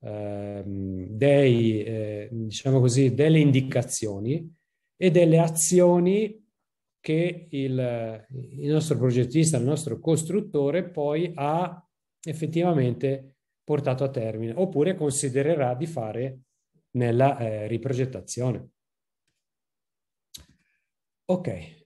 eh, dei, eh, diciamo così, delle indicazioni e delle azioni che il, il nostro progettista, il nostro costruttore poi ha effettivamente portato a termine oppure considererà di fare nella eh, riprogettazione. Ok,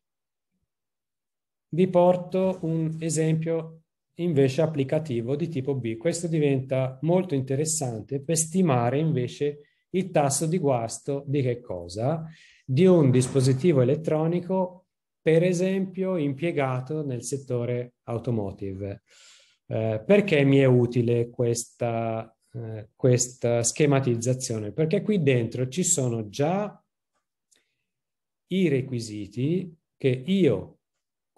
vi porto un esempio invece applicativo di tipo B. Questo diventa molto interessante per stimare invece il tasso di guasto di che cosa? Di un dispositivo elettronico per esempio impiegato nel settore automotive. Eh, perché mi è utile questa, eh, questa schematizzazione? Perché qui dentro ci sono già i requisiti che io,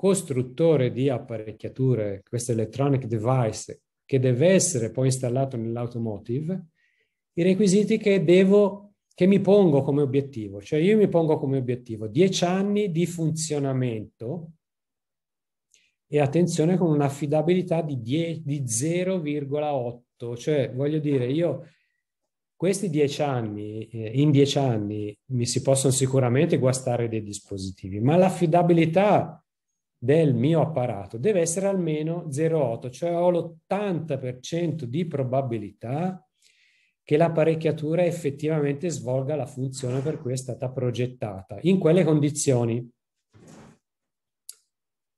costruttore di apparecchiature, questo electronic device che deve essere poi installato nell'automotive, i requisiti che devo che mi pongo come obiettivo, cioè io mi pongo come obiettivo 10 anni di funzionamento e attenzione con un'affidabilità di, 10, di 0,8, cioè voglio dire io questi dieci anni, eh, in 10 anni mi si possono sicuramente guastare dei dispositivi, ma l'affidabilità del mio apparato deve essere almeno 0,8, cioè ho l'80% di probabilità che l'apparecchiatura effettivamente svolga la funzione per cui è stata progettata, in quelle condizioni.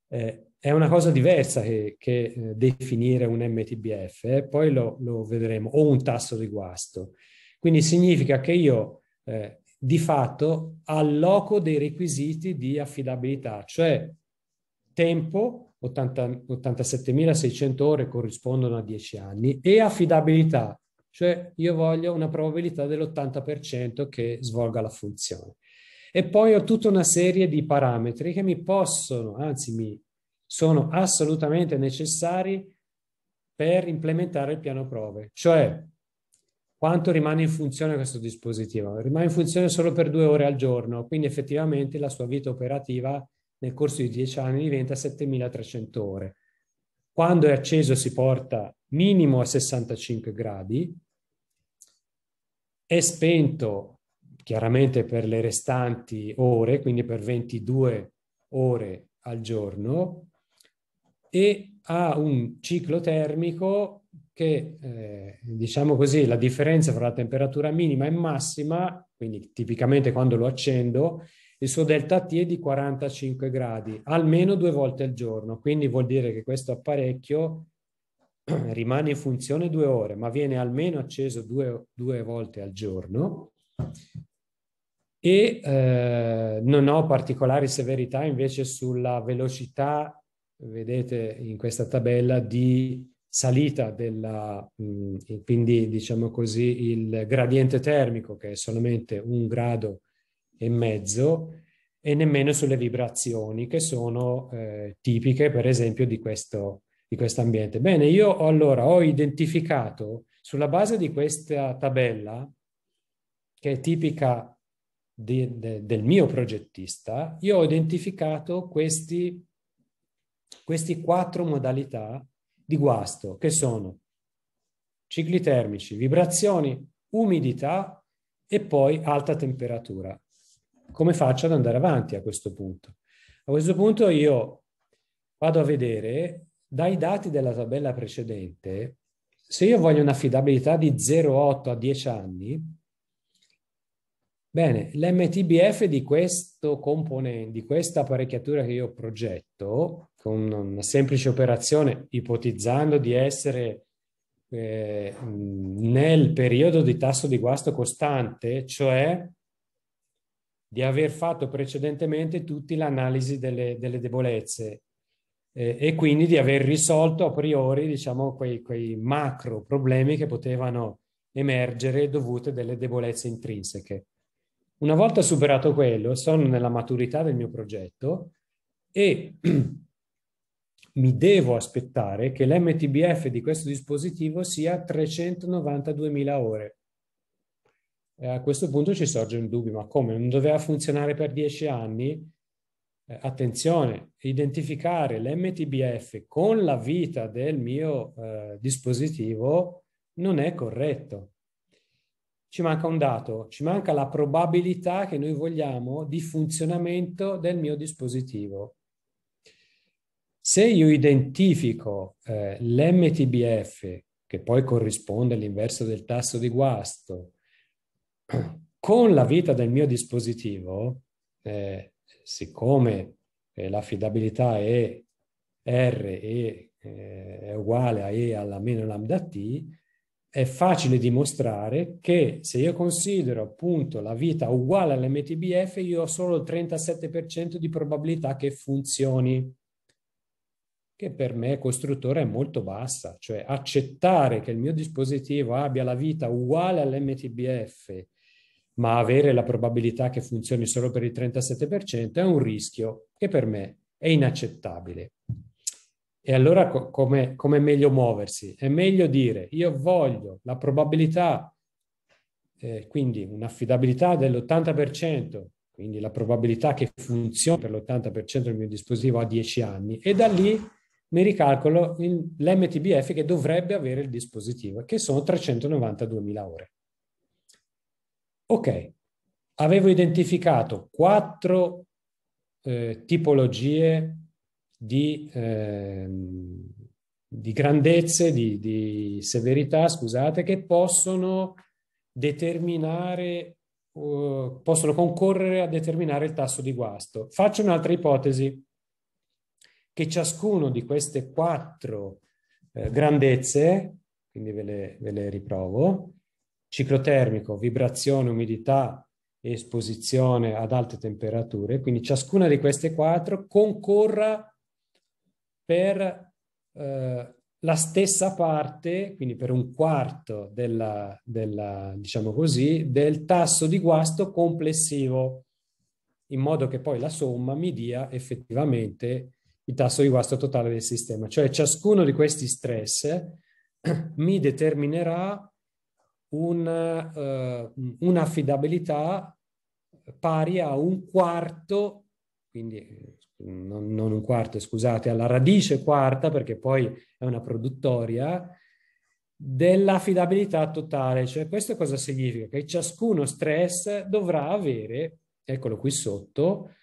Eh, è una cosa diversa che, che eh, definire un MTBF, eh? poi lo, lo, vedremo, o un tasso di guasto. Quindi significa che io eh, di fatto alloco dei requisiti di affidabilità, cioè tempo, 87.600 ore corrispondono a 10 anni, e affidabilità, cioè io voglio una probabilità dell'80% che svolga la funzione. E poi ho tutta una serie di parametri che mi possono, anzi mi sono assolutamente necessari per implementare il piano prove, cioè quanto rimane in funzione questo dispositivo. Rimane in funzione solo per due ore al giorno, quindi effettivamente la sua vita operativa nel corso di dieci anni diventa 7300 ore. Quando è acceso si porta minimo a 65 gradi, è spento chiaramente per le restanti ore, quindi per 22 ore al giorno, e ha un ciclo termico che, eh, diciamo così, la differenza fra la temperatura minima e massima, quindi tipicamente quando lo accendo, il suo delta T è di 45 gradi, almeno due volte al giorno, quindi vuol dire che questo apparecchio rimane in funzione due ore, ma viene almeno acceso due, due volte al giorno e eh, non ho particolari severità invece sulla velocità, vedete in questa tabella, di salita della, mh, mm, quindi diciamo così, il gradiente termico che è solamente un grado e mezzo e nemmeno sulle vibrazioni che sono eh, tipiche per esempio di questo di questo ambiente. Bene, io ho, allora ho identificato sulla base di questa tabella, che è tipica di, de, del mio progettista, io ho identificato questi, questi quattro modalità di guasto, che sono cicli termici, vibrazioni, umidità e poi alta temperatura. Come faccio ad andare avanti a questo punto? A questo punto io vado a vedere dai dati della tabella precedente, se io voglio un'affidabilità di 0,8 a 10 anni, bene, l'MTBF di questo componente, di questa apparecchiatura che io progetto, con una semplice operazione, ipotizzando di essere eh, nel periodo di tasso di guasto costante, cioè di aver fatto precedentemente tutti l'analisi delle, delle debolezze eh, e quindi di aver risolto a priori diciamo, quei, quei macro problemi che potevano emergere dovute delle debolezze intrinseche. Una volta superato quello, sono nella maturità del mio progetto e mi devo aspettare che l'MTBF di questo dispositivo sia 392.000 ore. E eh, a questo punto ci sorge un dubbio, ma come? Non doveva funzionare per 10 anni? eh, attenzione, identificare l'MTBF con la vita del mio eh, dispositivo non è corretto. Ci manca un dato, ci manca la probabilità che noi vogliamo di funzionamento del mio dispositivo. Se io identifico eh, l'MTBF, che poi corrisponde all'inverso del tasso di guasto, con la vita del mio dispositivo, eh, siccome eh, l'affidabilità è R e, eh, è uguale a E alla meno lambda T, è facile dimostrare che se io considero appunto la vita uguale all'MTBF, io ho solo il 37% di probabilità che funzioni, che per me costruttore è molto bassa, cioè accettare che il mio dispositivo abbia la vita uguale all'MTBF ma avere la probabilità che funzioni solo per il 37% è un rischio che per me è inaccettabile. E allora come, come è meglio muoversi? È meglio dire io voglio la probabilità, eh, quindi un'affidabilità dell'80%, quindi la probabilità che funzioni per l'80% del mio dispositivo a 10 anni, e da lì mi ricalcolo l'MTBF che dovrebbe avere il dispositivo, che sono 392.000 ore. Ok, avevo identificato quattro eh, tipologie di, eh, di grandezze, di, di, severità, scusate, che possono determinare, uh, possono concorrere a determinare il tasso di guasto. Faccio un'altra ipotesi, che ciascuno di queste quattro eh, grandezze, quindi ve le, ve le riprovo, ciclo termico, vibrazione, umidità e esposizione ad alte temperature. Quindi ciascuna di queste quattro concorra per eh, la stessa parte, quindi per un quarto della, della, diciamo così, del tasso di guasto complessivo, in modo che poi la somma mi dia effettivamente il tasso di guasto totale del sistema. Cioè ciascuno di questi stress mi determinerà un, uh, eh, un'affidabilità pari a un quarto, quindi non, non, un quarto, scusate, alla radice quarta, perché poi è una produttoria, dell'affidabilità totale. Cioè questo cosa significa? Che ciascuno stress dovrà avere, eccolo qui sotto,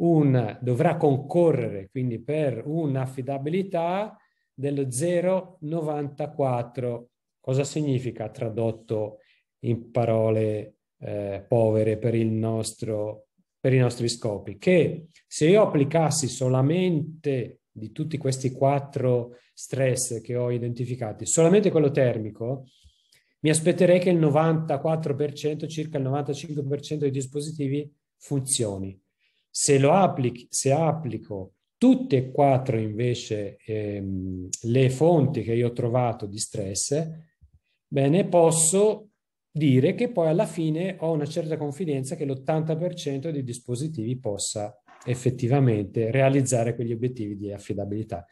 un, dovrà concorrere quindi per un'affidabilità dello 0,94 Cosa significa tradotto in parole eh, povere per, nostro, per i nostri scopi? Che se io applicassi solamente di tutti questi quattro stress che ho identificati, solamente quello termico, mi aspetterei che il 94%, circa il 95% dei dispositivi funzioni. Se lo applichi, se applico tutte e quattro invece ehm, le fonti che io ho trovato di stress, Bene, posso dire che poi alla fine ho una certa confidenza che l'80% dei dispositivi possa effettivamente realizzare quegli obiettivi di affidabilità.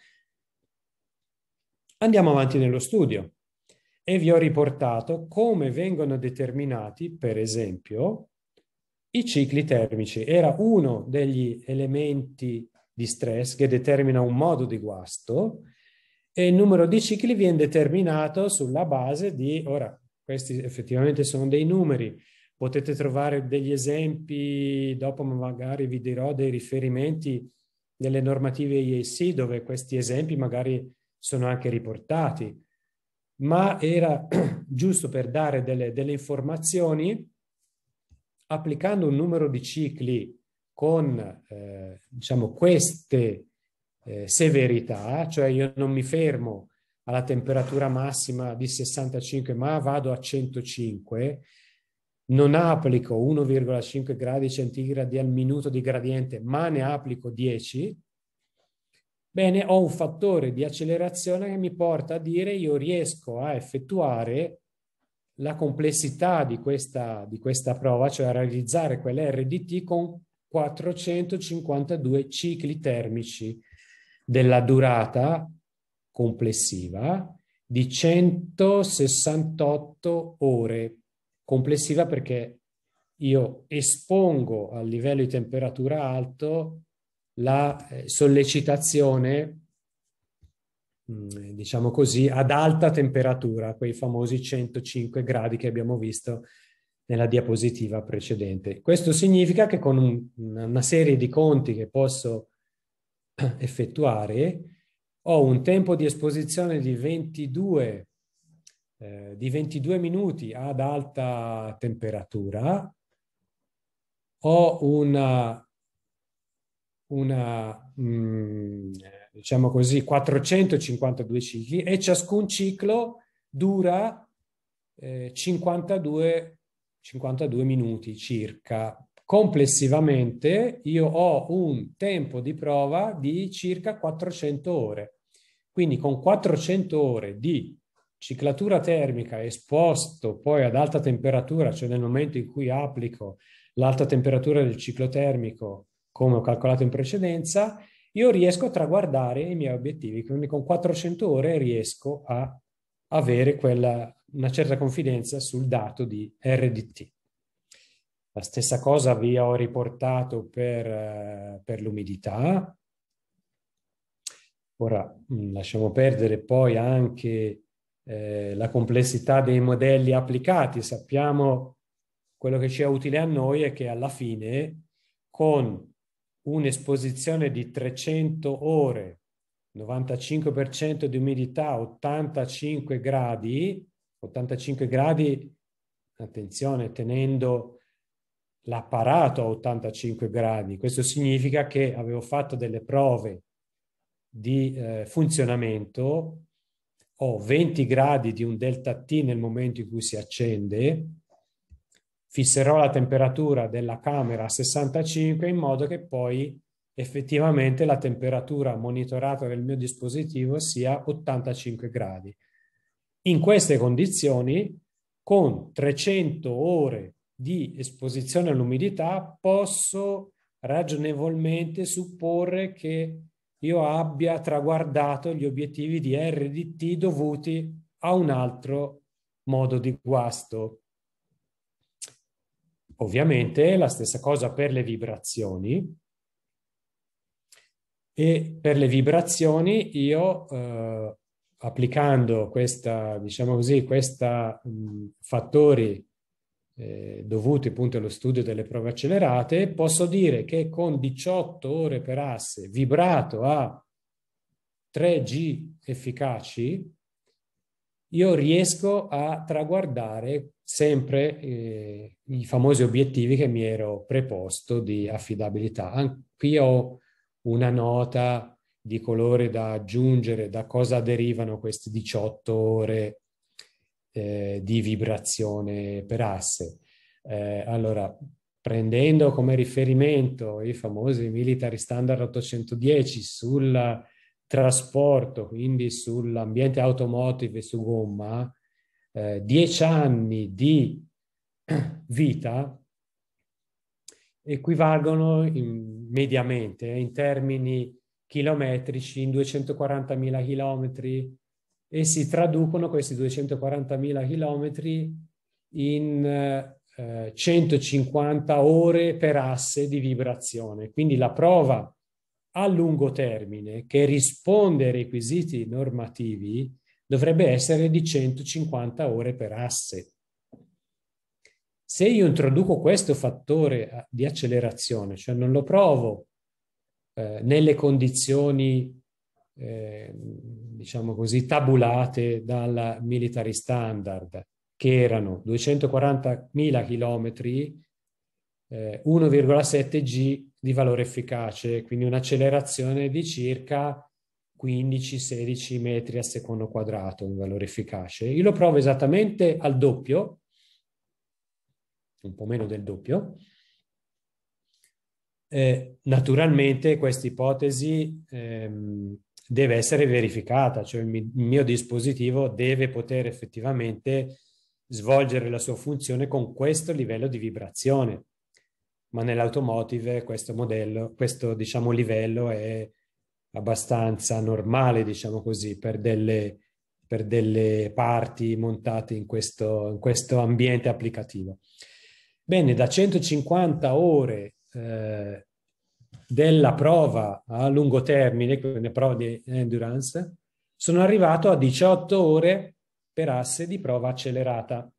Andiamo avanti nello studio e vi ho riportato come vengono determinati, per esempio, i cicli termici. Era uno degli elementi di stress che determina un modo di guasto e il numero di cicli viene determinato sulla base di, ora, questi effettivamente sono dei numeri, potete trovare degli esempi, dopo magari vi dirò dei riferimenti delle normative IAC dove questi esempi magari sono anche riportati, ma era giusto per dare delle, delle informazioni applicando un numero di cicli con eh, diciamo, queste eh, severità, cioè io non mi fermo alla temperatura massima di 65 ma vado a 105, non applico 1,5 gradi centigradi al minuto di gradiente ma ne applico 10, bene, ho un fattore di accelerazione che mi porta a dire io riesco a effettuare la complessità di questa, di questa prova, cioè a realizzare quell'RDT con 452 cicli termici della durata complessiva di 168 ore complessiva perché io espongo a livello di temperatura alto la eh, sollecitazione, mm, diciamo così, ad alta temperatura, quei famosi 105 gradi che abbiamo visto nella diapositiva precedente. Questo significa che con una serie di conti che posso effettuare, ho un tempo di esposizione di 22, eh, di 22 minuti ad alta temperatura, ho una, una mh, mm, diciamo così, 452 cicli e ciascun ciclo dura eh, 52, 52 minuti circa Complessivamente io ho un tempo di prova di circa 400 ore. Quindi con 400 ore di ciclatura termica esposto poi ad alta temperatura, cioè nel momento in cui applico l'alta temperatura del ciclo termico, come ho calcolato in precedenza, io riesco a traguardare i miei obiettivi. Quindi con 400 ore riesco a avere quella, una certa confidenza sul dato di RDT. La stessa cosa vi ho riportato per, eh, per l'umidità. Ora mm, lasciamo perdere poi anche eh, la complessità dei modelli applicati. Sappiamo quello che ci è utile a noi è che alla fine con un'esposizione di 300 ore, 95% di umidità, 85 gradi, 85 gradi, attenzione, tenendo l'apparato a 85 gradi. Questo significa che avevo fatto delle prove di eh, funzionamento, ho 20 gradi di un delta T nel momento in cui si accende, fisserò la temperatura della camera a 65 in modo che poi effettivamente la temperatura monitorata del mio dispositivo sia 85 gradi. In queste condizioni, con 300 ore di esposizione all'umidità, posso ragionevolmente supporre che io abbia traguardato gli obiettivi di RDT dovuti a un altro modo di guasto. Ovviamente la stessa cosa per le vibrazioni e per le vibrazioni io eh, applicando questa, diciamo così, questa mh, fattori eh, dovuti appunto allo studio delle prove accelerate, posso dire che con 18 ore per asse vibrato a 3G efficaci, io riesco a traguardare sempre eh, i famosi obiettivi che mi ero preposto di affidabilità. An- qui ho una nota di colore da aggiungere, da cosa derivano queste 18 ore eh, di vibrazione per asse. Eh, allora, prendendo come riferimento i famosi military standard 810 sul trasporto, quindi sull'ambiente automotive e su gomma, 10 eh, anni di vita equivalgono in, mediamente eh, in termini chilometrici in 240.000 chilometri e si traducono questi 240.000 chilometri in eh, 150 ore per asse di vibrazione. Quindi la prova a lungo termine che risponde ai requisiti normativi dovrebbe essere di 150 ore per asse. Se io introduco questo fattore eh, di accelerazione, cioè non lo provo eh, nelle condizioni eh, diciamo così, tabulate dal military standard, che erano 240.000 chilometri, eh, 1,7 G di valore efficace, quindi un'accelerazione di circa 15-16 metri al secondo quadrato in valore efficace. Io lo provo esattamente al doppio, un po' meno del doppio. Eh, naturalmente questa ipotesi ehm, deve essere verificata, cioè il, mio dispositivo deve poter effettivamente svolgere la sua funzione con questo livello di vibrazione. Ma nell'automotive questo modello, questo diciamo livello è abbastanza normale, diciamo così, per delle, per delle parti montate in questo, in questo, ambiente applicativo. Bene, da 150 ore eh, della prova a lungo termine, quindi la prova di endurance, sono arrivato a 18 ore per asse di prova accelerata.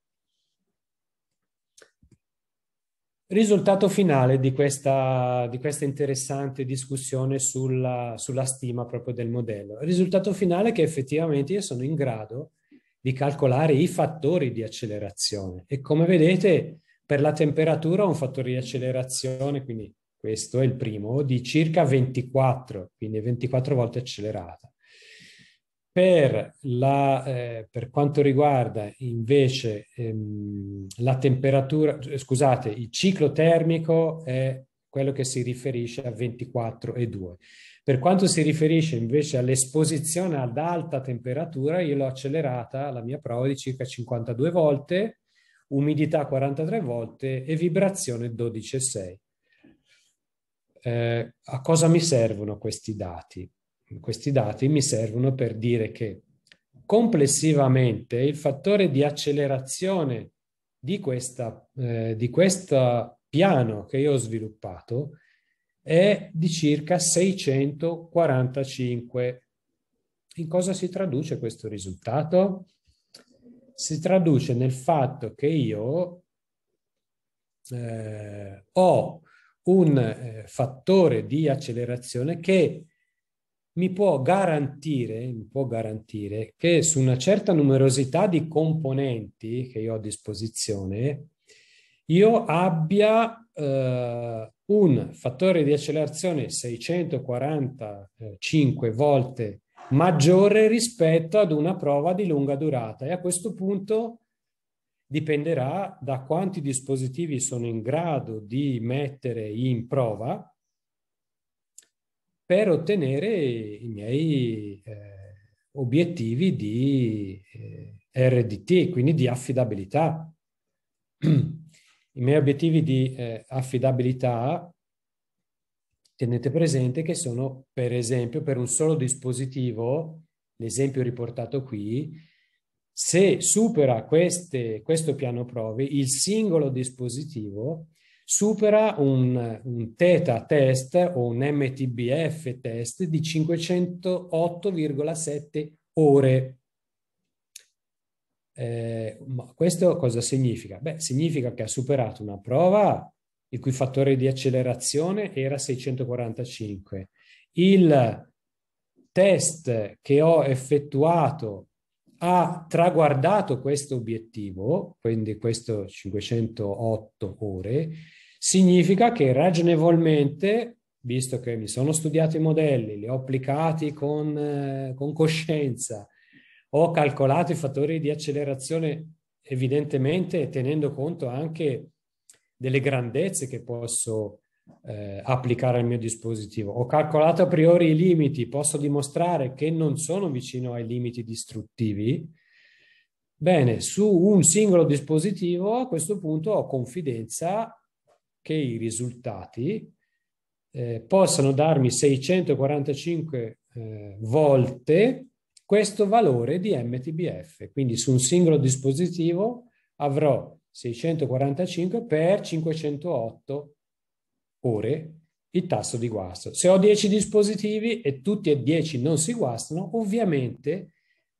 Risultato finale di questa, di questa interessante discussione sulla, sulla, stima proprio del modello. Risultato finale è che effettivamente io sono in grado di calcolare i fattori di accelerazione e come vedete per la temperatura un fattore di accelerazione, quindi questo è il primo, di circa 24, quindi 24 volte accelerata. Per, la, eh, per quanto riguarda invece ehm, la temperatura, scusate, il ciclo termico è quello che si riferisce a 24,2. Per quanto si riferisce invece all'esposizione ad alta temperatura, io l'ho accelerata, la mia prova, di circa 52 volte, umidità 43 volte e vibrazione 12,6 eh, a cosa mi servono questi dati? Questi dati mi servono per dire che complessivamente il fattore di accelerazione di, questa, eh, di questo piano che io ho sviluppato è di circa 645. In cosa si traduce questo risultato? Si traduce nel fatto che io eh, ho un eh, fattore di accelerazione che mi può, mi può, garantire, che su una certa numerosità di componenti che io ho a disposizione, io abbia eh, un fattore di accelerazione 645 volte maggiore rispetto ad una prova di lunga durata. E a questo punto dipenderà da quanti dispositivi sono in grado di mettere in prova per ottenere i miei eh, obiettivi di eh, RDT, quindi di affidabilità. I miei obiettivi di eh, affidabilità tenete presente che sono, per esempio, per un solo dispositivo, l'esempio riportato qui, se supera queste, questo piano prove, il singolo dispositivo supera un, un teta test o un MTBF test di 508,7 ore. Eh, questo cosa significa? Beh, significa che ha superato una prova il cui fattore di accelerazione era 645. Il test che ho effettuato ha traguardato questo obiettivo, quindi questo 508 ore, significa che ragionevolmente, visto che mi sono studiato i modelli, li ho applicati con, eh, con coscienza, ho calcolato i fattori di accelerazione evidentemente tenendo conto anche delle grandezze che posso eh, applicare al mio dispositivo. Ho calcolato a priori i limiti, posso dimostrare che non sono vicino ai limiti distruttivi. Bene, su un singolo dispositivo a questo punto ho confidenza che i risultati eh, possano darmi 645 eh, volte questo valore di MTBF. Quindi su un singolo dispositivo avrò 645 per 508 ore il tasso di guasto. Se ho 10 dispositivi e tutti e 10 non si guastano, ovviamente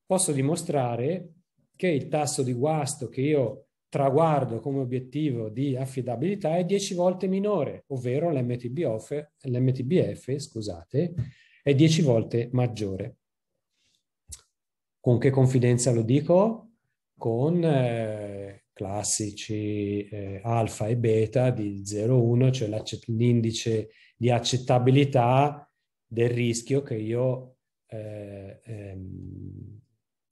posso dimostrare che il tasso di guasto che io traguardo come obiettivo di affidabilità è 10 volte minore, ovvero l'MTBF, l'MTBF scusate, è 10 volte maggiore. Con che confidenza lo dico? Con eh, classici eh, alfa e beta di 0,1, cioè l'indice di accettabilità del rischio che io eh, ehm,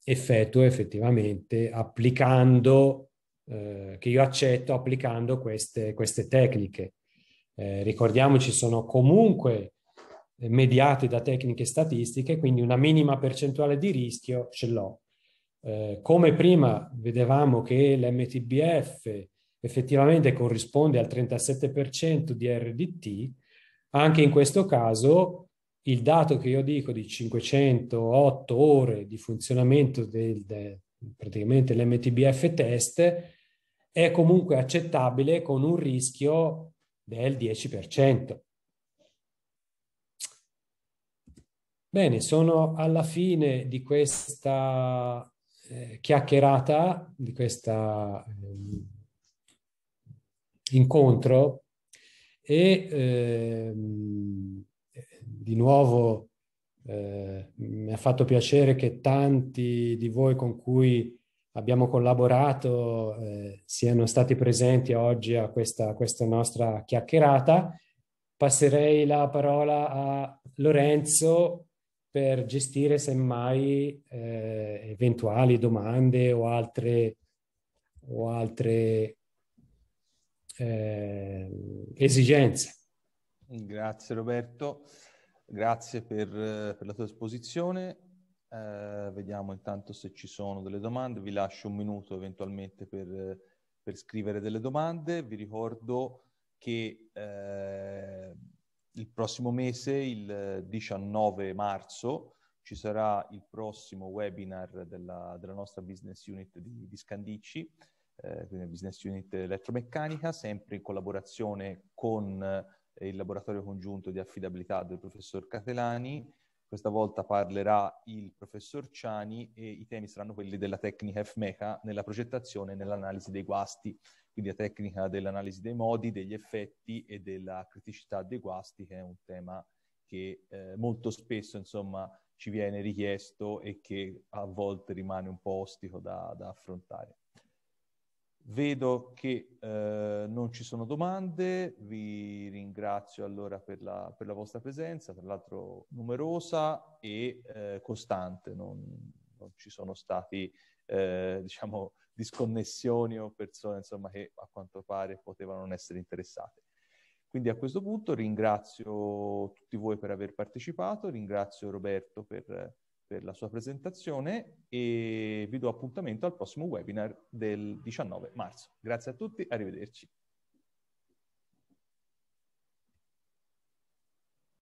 effettuo effettivamente applicando, eh, che io accetto applicando queste, queste tecniche. Eh, ricordiamoci, sono comunque mediate da tecniche statistiche, quindi una minima percentuale di rischio ce l'ho. Eh, come prima vedevamo che l'MTBF effettivamente corrisponde al 37% di RDT, anche in questo caso il dato che io dico di 508 ore di funzionamento del, de, praticamente l'MTBF test è comunque accettabile con un rischio del 10%. Bene, sono alla fine di questa eh, chiacchierata, di questo eh, incontro e eh, di nuovo eh, mi ha fatto piacere che tanti di voi con cui abbiamo collaborato eh, siano stati presenti oggi a questa, a questa nostra chiacchierata. Passerei la parola a Lorenzo per gestire semmai eh, eventuali domande o altre, o altre eh, esigenze. Grazie Roberto, grazie per, per la tua esposizione. Eh, vediamo intanto se ci sono delle domande, vi lascio un minuto eventualmente per, per scrivere delle domande. Vi ricordo che eh, il prossimo mese, il 19 marzo, ci sarà il prossimo webinar della, della nostra business unit di, di Scandicci, eh, quindi business unit elettromeccanica, sempre in collaborazione con eh, il laboratorio congiunto di affidabilità del professor Catelani. Questa volta parlerà il professor Ciani e i temi saranno quelli della tecnica FMECA nella progettazione e nell'analisi dei guasti quindi la tecnica dell'analisi dei modi, degli effetti e della criticità dei guasti, che è un tema che eh, molto spesso insomma, ci viene richiesto e che a volte rimane un po' ostico da, da affrontare. Vedo che eh, non ci sono domande, vi ringrazio allora per la, per la vostra presenza, tra l'altro numerosa e eh, costante, non, non, ci sono stati, eh, diciamo, disconnessioni o persone insomma, che a quanto pare potevano non essere interessate. Quindi a questo punto ringrazio tutti voi per aver partecipato, ringrazio Roberto per, per la sua presentazione e vi do appuntamento al prossimo webinar del 19 marzo. Grazie a tutti, arrivederci.